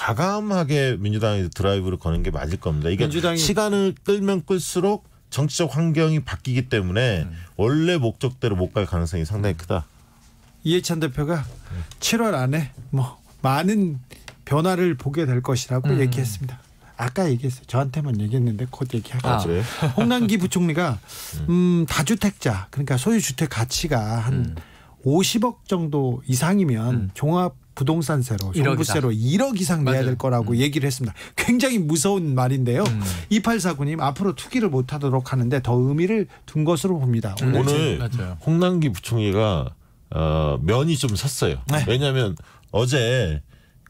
Speaker 4: 과감하게 민주당이 드라이브를 거는 게 맞을 겁니다. 이게 민주당이... 시간을 끌면 끌수록 정치적 환경이 바뀌기 때문에 음. 원래 목적대로 못 갈 가능성이 상당히 음. 크다.
Speaker 2: 이해찬 대표가 7월 안에 뭐 많은 변화를 보게 될 것이라고 음. 얘기했습니다. 아까 얘기했어요. 저한테만 얘기했는데 곧 얘기하겠죠. 아. (laughs) 홍남기 부총리가 음. 음, 다주택자 그러니까 소유주택 가치가 한 음. 50억 정도 이상이면 음. 종합 부동산세로, 종부세로 1억, 1억 이상 내야 될 거라고 음. 얘기를 했습니다. 굉장히 무서운 말인데요. 음. 2849님 앞으로 투기를 못 하도록 하는데 더 의미를 둔 것으로 봅니다. 음, 오늘, 오늘
Speaker 4: 홍남기 부총리가 어, 면이 좀 섰어요. 네. 왜냐하면 어제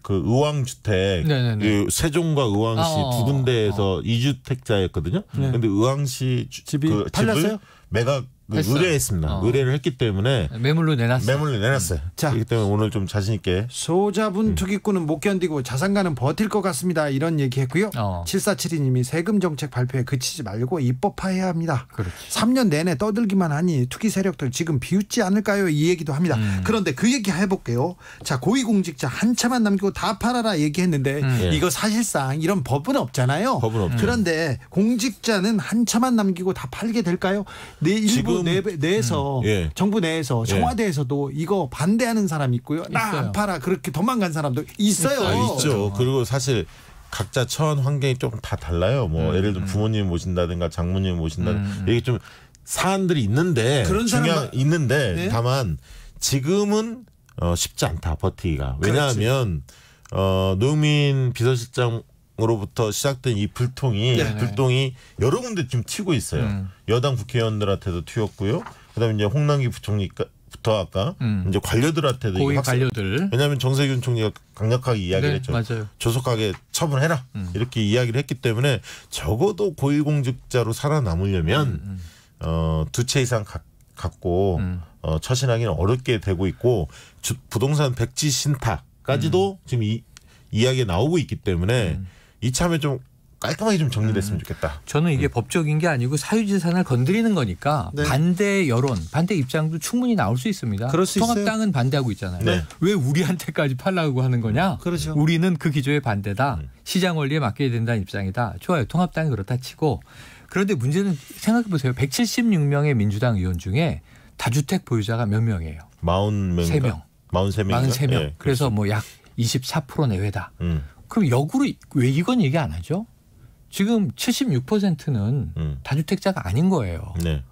Speaker 4: 그 의왕주택 그 세종과 의왕시 아, 어, 두 군데에서 어. 이주택자였거든요. 네. 근데 의왕시 주, 집이 그 팔렸어요?
Speaker 2: 매각 그 했 의뢰했습니다. 어. 의뢰를
Speaker 4: 했기 때문에 매물로 내놨어요. 매물로 내놨어요. 음. 자, 그렇기 때문에 오늘 좀 자신 있게
Speaker 2: 소자분 투기꾼은 못 견디고 자산가는 버틸 것 같습니다. 이런 얘기했고요. 어. 7472님이 세금 정책 발표에 그치지 말고 입법화해야 합니다. 그렇지. 3년 내내 떠들기만 하니 투기 세력들 지금 비웃지 않을까요? 이 얘기도 합니다. 음. 그런데 그 얘기 해볼게요. 자, 고위공직자 한참만 남기고 다 팔아라 얘기했는데 음. 예. 이거 사실상 이런 법은 없잖아요. 법은 없죠. 그런데 공직자는 한참만 남기고 다 팔게 될까요? 네, 일부 정부 내, 내에서 음. 예. 정부 내에서 예. 청와대에서도 이거 반대하는 사람 있고요. 나 안 팔아 그렇게 도망간 사람도 있어요. 아, 있죠. 그렇죠.
Speaker 4: 그리고 사실 각자 처한 환경이 조금 다 달라요. 뭐 음, 예를 음. 들면 부모님 모신다든가 장모님 모신다든가 음, 음, 이게 좀 사안들이 있는데 그런 중요한 사람만, 있는데 네? 다만 지금은 어 쉽지 않다 버티기가 왜냐하면 그렇지. 어 노영민 비서실장 으로부터 시작된 이 불통이 네. 불똥이 여러 군데 지금 튀고 있어요. 음. 여당 국회의원들한테도 튀었고요. 그다음에 이제 홍남기 부총리가 부터 아까 음. 이제 관료들한테도 고위 확 관료들 왜냐하면 정세균 총리가 강력하게 이야기를 네, 했죠. 맞아 조속하게 처분해라 음. 이렇게 이야기를 했기 때문에 적어도 고위공직자로 살아남으려면 음, 음, 음. 어, 두 채 이상 가, 갖고 음. 어, 처신하기는 어렵게 되고 있고 주, 부동산 백지 신탁까지도 지금 이 이야기 나오고 있기 때문에.
Speaker 5: 이참에 좀 깔끔하게 좀 정리됐으면 음. 좋겠다. 저는 이게 음. 법적인 게 아니고 사유재산을 건드리는 거니까 네. 반대 여론, 반대 입장도 충분히 나올 수 있습니다. 그럴 수 통합당은 있어요. 반대하고 있잖아요. 네. 왜 우리한테까지 팔라고 하는 거냐? 음, 그렇죠. 우리는 그 기조에 반대다. 음. 시장 원리에 맡겨야 된다는 입장이다. 좋아요. 통합당이 그렇다 치고 그런데 문제는 생각해 보세요. 176명의 민주당 의원 중에 다주택 보유자가 몇 명이에요? 40명. 3명.
Speaker 4: 43명. 43명. 예,
Speaker 5: 그래서 뭐 약 24% 내외다. 음. 그럼 역으로 왜이건 얘기 안 하죠? 지금 76%는 음. 다주택자가 아닌 거예요. 네.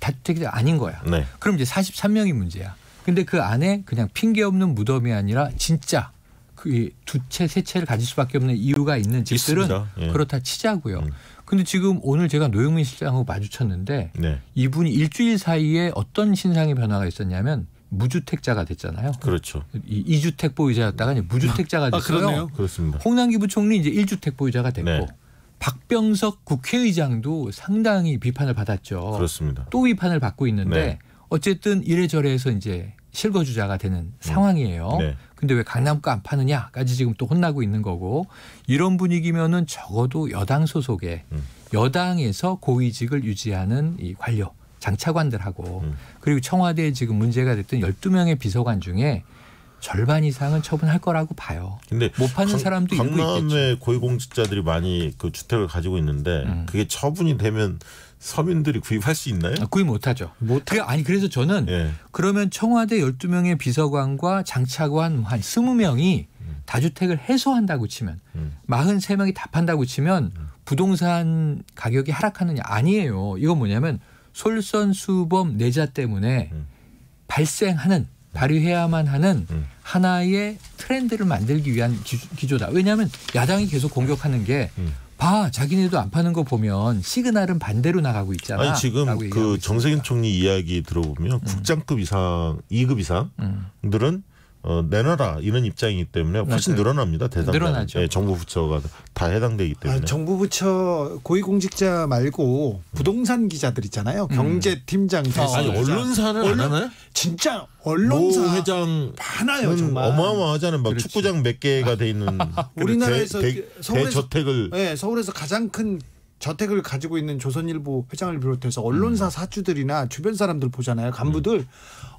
Speaker 5: 다주택자 아닌 거야. 네. 그럼 이제 43명이 문제야. 근데 그 안에 그냥 핑계 없는 무덤이 아니라 진짜 그 두 채, 세 채를 가질 수밖에 없는 이유가 있는 집들은 예. 그렇다 치자고요. 음. 근데 지금 오늘 제가 노영민 실장하고 마주쳤는데 네. 이분이 일주일 사이에 어떤 신상의 변화가 있었냐면 무주택자가 됐잖아요. 그렇죠. 이주택 보유자였다가 이제 무주택자가 아, 됐어요. 아, 그러네요. 그렇습니다. 홍남기 부총리 이제 1주택 보유자가 됐고 네. 박병석 국회의장도 상당히 비판을 받았죠. 그렇습니다. 또 비판을 받고 있는데 네. 어쨌든 이래저래 해서 이제 실거주자가 되는 음. 상황이에요. 네. 근데 왜 강남 거안 파느냐까지 지금 또 혼나고 있는 거고 이런 분위기면은 적어도 여당 소속의 음. 여당에서 고위직을 유지하는 이 관료 장차관들하고 음. 그리고 청와대에 지금 문제가 됐던 열두 명의 비서관 중에 절반 이상은 처분할 거라고 봐요. 근데 못 파는 강, 사람도 있고 있겠죠. 강남에
Speaker 4: 고위공직자들이 많이 그 주택을 가지고 있는데 음. 그게 처분이 되면 서민들이
Speaker 5: 구입할 수 있나요? 아, 구입 못하죠. 못 그, 아니 그래서 저는 예. 그러면 청와대 열두 명의 비서관과 장차관 한 스무 명이 음. 다주택을 해소한다고 치면 음. 마흔 세명이다 판다고 치면 음. 부동산 가격이 하락하느냐 아니에요. 이건 뭐냐면 솔선수범 내자 때문에 음. 발생하는 발휘해야만 하는 음. 하나의 트렌드를 만들기 위한 기조다. 왜냐하면 야당이 계속 공격하는 게 음. 봐 자기네도 안 파는 거 보면 시그널은 반대로 나가고 있잖아. 아니 지금
Speaker 4: 그 정세균 총리 이야기 들어보면 음. 국장급 이상, 2급 음. 이상들은 어, 내놔라 이런 입장이기 때문에 훨씬 맞아요. 늘어납니다 대상 늘어나죠. 예, 정부 부처가 다 해당되기 아,
Speaker 2: 때문에 아, 정부 부처 고위공직자 말고 부동산 기자들 있잖아요 음. 경제 팀장 아, 아니 언론사는 언론, 하나요?
Speaker 4: 진짜 언론사 모 회장 많아요 음, 정말 어마어마하잖아요 막 그렇지. 축구장 몇 개가 돼 있는 (laughs) 우리나라에서 대, 서울에서, 대저택을
Speaker 2: 네, 서울에서 가장 큰 저택을 가지고 있는 조선일보 회장을 비롯해서 언론사 음. 사주들이나 주변 사람들 보잖아요. 간부들 음.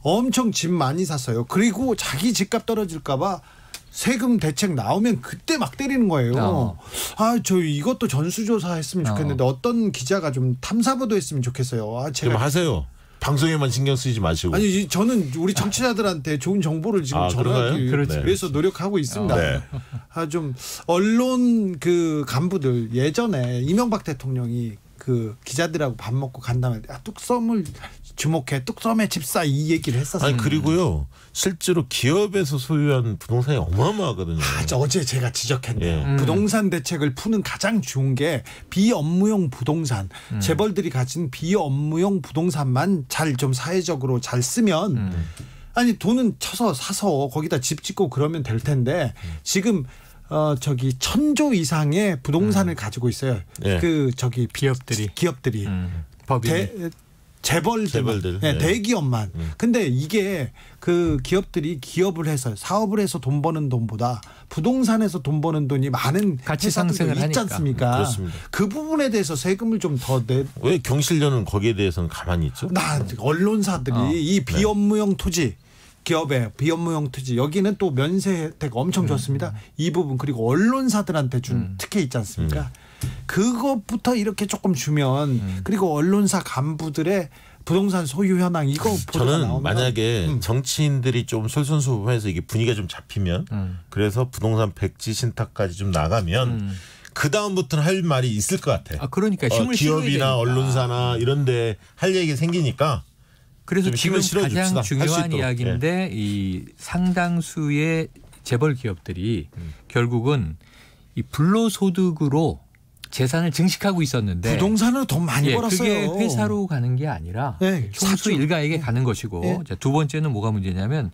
Speaker 2: 엄청 집 많이 샀어요. 그리고 자기 집값 떨어질까봐 세금 대책 나오면 그때 막 때리는 거예요. 어. 아, 저 이것도 전수조사 했으면 어. 좋겠는데 어. 떤 기자가 좀 탐사보도 했으면 좋겠어요. 아, 제가 좀 하세요.
Speaker 4: 방송에만 신경 쓰지 마시고. 아니
Speaker 2: 저는 우리 청취자들한테 좋은 정보를 지금 아, 전하기 그렇죠. 위해서 노력하고 있습니다. 네. 아좀 언론 그 간부들 예전에 이명박 대통령이 그 기자들하고 밥 먹고 간담회 아, 뚝섬을 주목해 뚝섬의 집사 이 얘기를 했었어요. 아니 그리고요 실제로
Speaker 4: 기업에서 소유한 부동산이 어마어마하거든요. 아, 어제 제가 지적했네요. 예. 부동산
Speaker 2: 대책을 푸는 가장 좋은 게 비업무용 부동산 음. 재벌들이 가진 비업무용 부동산만 잘 좀 사회적으로 잘 쓰면. 음. 아니 돈은 쳐서 사서 거기다 집 짓고 그러면 될 텐데 지금 어 저기 천조 이상의 부동산을 음. 가지고 있어요. 예. 그 저기 기업들이 기업들이 음. 법인 재벌들만, 재벌들, 네, 네. 대기업만. 음. 근데 이게 그 기업들이 기업을 해서 사업을 해서 돈 버는 돈보다 부동산에서 돈 버는 돈이 많은 가치 상승을 있지 하니까. 않습니까? 음, 그렇습니다. 그 부분에 대해서 세금을 좀 더 내. 왜 경실련은 거기에 대해서는 가만히 있죠? 나 언론사들이 어. 이 네. 비업무용 토지. 기업의 비업무용 투지 여기는 또 면세 혜택 엄청 음. 좋습니다. 이 부분 그리고 언론사들한테 준 음. 특혜 있지 않습니까? 음. 그것부터 이렇게 조금 주면 음. 그리고 언론사 간부들의 부동산 소유 현황 이거 저는 나오면, 만약에
Speaker 4: 음. 정치인들이 좀 솔선수범해서 이게 분위기가 좀 잡히면 음. 그래서 부동산 백지 신탁까지 좀 나가면 음. 그 다음부터는 할 말이 있을 것 같아. 아 그러니까 어, 기업이나 언론사나 이런데 할 얘기 생기니까. 그래서 지금 가장 중요한 이야기인데
Speaker 5: 예. 이 상당수의 재벌 기업들이 음. 결국은 이 불로소득으로 재산을 증식하고 있었는데 부동산으로 돈 많이 예, 벌었어요. 그게 회사로 가는 게 아니라 네, 총수 일가에게 네. 가는 것이고 네. 자, 두 번째는 뭐가 문제냐면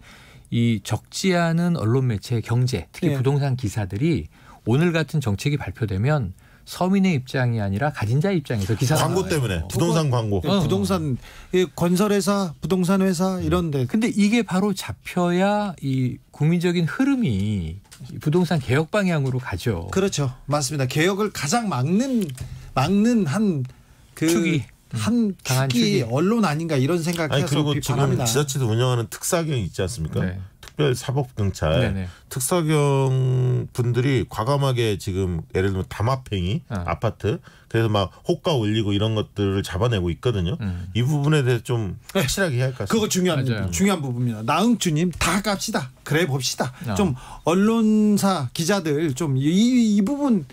Speaker 5: 이 적지 않은 언론 매체 경제 특히 부동산 기사들이 오늘 같은 정책이 발표되면 서민의 입장이 아니라 가진자 입장에서 기사 광고 나와요. 때문에 부동산 광고 어. 부동산 어. 건설회사 부동산 회사 이런데 근데 이게 바로 잡혀야
Speaker 2: 이 국민적인 흐름이 부동산 개혁 방향으로 가죠. 그렇죠. 맞습니다. 개혁을 가장 막는 막는 한그 축이 한 특히 음. 언론 아닌가 이런 생각해서 아니, 그리고 지금 바니다 지자체도
Speaker 4: 운영하는 특사경 있지 않습니까? 네. 특별사법경찰 특사경 분들이 과감하게 지금 예를 들면 담합행위 어. 아파트 그래서 막 호가 올리고 이런 것들을 잡아내고 있거든요. 음.
Speaker 2: 이 부분에 대해서 좀 네. 확실하게 해야 할 것 같습니다. 그거 중요한 중요한 부분입니다. 나흥주님 다갑시다 그래 봅시다. 어. 좀 언론사 기자들 좀 이 이 부분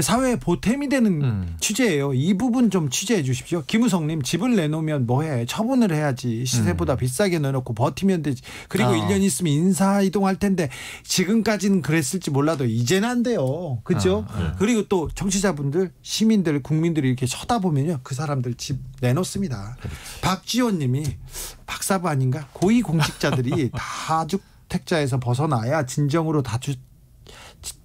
Speaker 2: 사회에 보탬이 되는 음. 취재예요. 이 부분 좀 취재해 주십시오. 김우성님 집을 내놓으면 뭐해? 처분을 해야지. 시세보다 음. 비싸게 내놓고 버티면 되지. 그리고 아. 1년 있으면 인사 이동할 텐데 지금까지는 그랬을지 몰라도 이제는 안 돼요. 그렇죠? 아, 네. 그리고 또 정치자분들, 시민들, 국민들이 이렇게 쳐다보면요. 그 사람들 집 내놓습니다. 박지원님이 박사부 아닌가? 고위공직자들이 (laughs) 다주 택자에서 벗어나야 진정으로 다주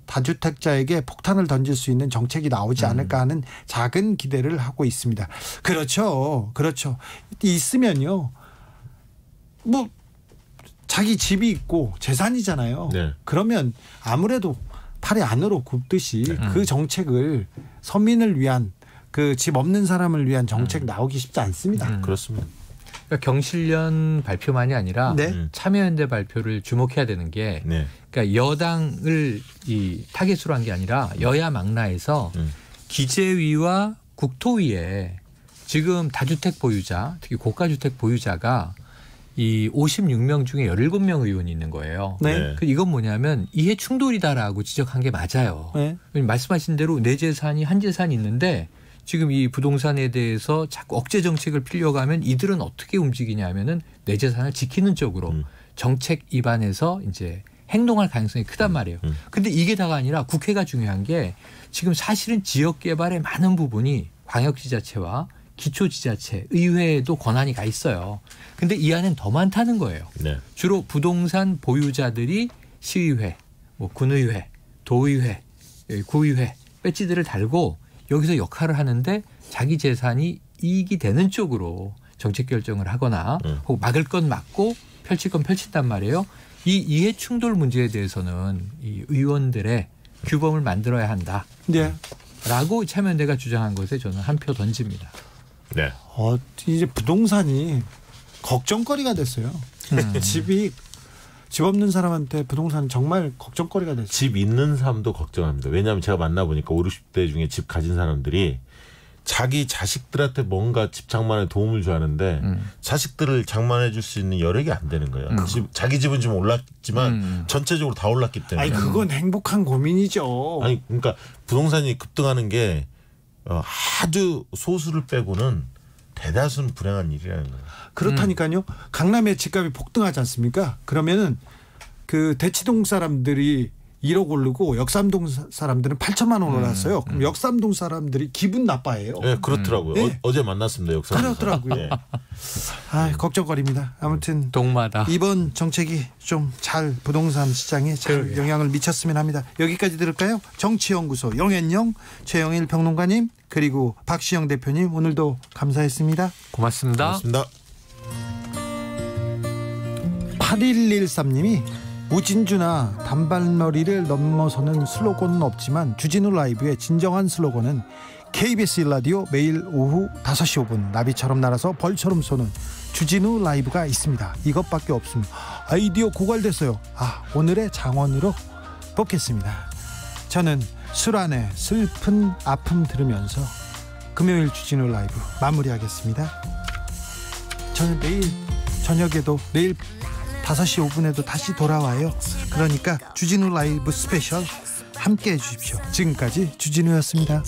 Speaker 2: 다주택자에게 폭탄을 던질 수 있는 정책이 나오지 음. 않을까 하는 작은 기대를 하고 있습니다. 그렇죠. 그렇죠. 있으면요. 뭐 자기 집이 있고 재산이잖아요. 네. 그러면 아무래도 팔이 안으로 굽듯이 네. 그 정책을 서민을 위한 그 집 없는 사람을 위한 정책 음. 나오기 쉽지 않습니다. 음. 그렇습니다.
Speaker 5: 그러니까 경실련 발표만이 아니라 네. 음. 참여연대 발표를 주목해야 되는 게 네. 그러니까 여당을 이 타겟으로 한 게 아니라 여야 망라에서 음. 기재위와 국토위에 지금 다주택 보유자 특히 고가주택 보유자가 이 56명 중에 17명 의원이 있는 거예요. 네. 네. 그 이건 뭐냐면 이해 충돌이다라고 지적한 게 맞아요. 네. 말씀하신 대로 내 재산이 한 재산이 있는데 지금 이 부동산에 대해서 자꾸 억제 정책을 필려고 하면 이들은 어떻게 움직이냐면은 내 재산을 지키는 쪽으로 음. 정책 입안에서 이제 행동할 가능성이 크단 음. 말이에요. 음. 근데 이게 다가 아니라 국회가 중요한 게 지금 사실은 지역 개발의 많은 부분이 광역 지자체와 기초 지자체 의회에도 권한이 가 있어요. 근데 이 안엔 더 많다는 거예요. 네. 주로 부동산 보유자들이 시의회, 뭐 군의회, 도의회, 예, 구의회 배지들을 달고 여기서 역할을 하는데 자기 재산이 이익이 되는 쪽으로 정책 결정을 하거나 음. 혹 막을 건 막고 펼칠 건 펼친단 말이에요. 이 이해 충돌 문제에 대해서는 이 의원들의 규범을 만들어야 한다. 네. 라고 참여대가 주장한 것에 저는 한 표 던집니다. 네. 어, 이제 부동산이 걱정거리가 됐어요. 음. (laughs) 집이 집
Speaker 4: 없는 사람한테 부동산 정말 걱정거리가 되어집 있는 사람도 걱정합니다. 왜냐하면 제가 만나보니까 5 0대 중에 집 가진 사람들이 자기 자식들한테 뭔가 집 장만에 도움을 줘야 하는데 음. 자식들을 장만해 줄 수 있는 여력이 안 되는 거예요. 음. 집, 자기 집은 좀 올랐지만 음. 전체적으로 다 올랐기 때문에. 아니 그건 행복한 고민이죠. 아니 그러니까 부동산이 급등하는 게 어, 아주 소수를 빼고는 대다수는
Speaker 2: 불행한 일이라는 거예요. 그렇다니까요. 음. 강남의 집값이 폭등하지 않습니까? 그러면은 그 대치동 사람들이 1억 오르고 역삼동 사람들은 8천만 원 올랐어요. 음, 그럼 음. 역삼동 사람들이 기분 나빠해요. 네, 그렇더라고요. 음.
Speaker 4: 어, 제 만났습니다. 역삼동. 그렇더라고요.
Speaker 2: 네. 아, 걱정거리니다 아무튼 음, 동마다 이번 정책이 좀 잘 부동산 시장에 잘 그러게요. 영향을 미쳤으면 합니다. 여기까지 들을까요? 정치연구소 영앤영 최영일 평론가님 그리고 박시영 대표님 오늘도 감사했습니다. 고맙습니다. 고맙습니다. 8113님이 우진주나 단발머리를 넘어서는 슬로건은 없지만 주진우 라이브의 진정한 슬로건은 KBS 라디오 매일 오후 5시 5분 나비처럼 날아서 벌처럼 쏘는 주진우 라이브가 있습니다. 이것밖에 없습니다. 아이디어 고갈됐어요. 아, 오늘의 장원으로 뽑겠습니다. 저는 술안에 슬픈 아픔 들으면서 금요일 주진우 라이브 마무리하겠습니다. 저는 내일 저녁에도 내일 5시 5분에도 다시 돌아와요. 그러니까 주진우 라이브 스페셜 함께 해주십시오. 지금까지 주진우였습니다.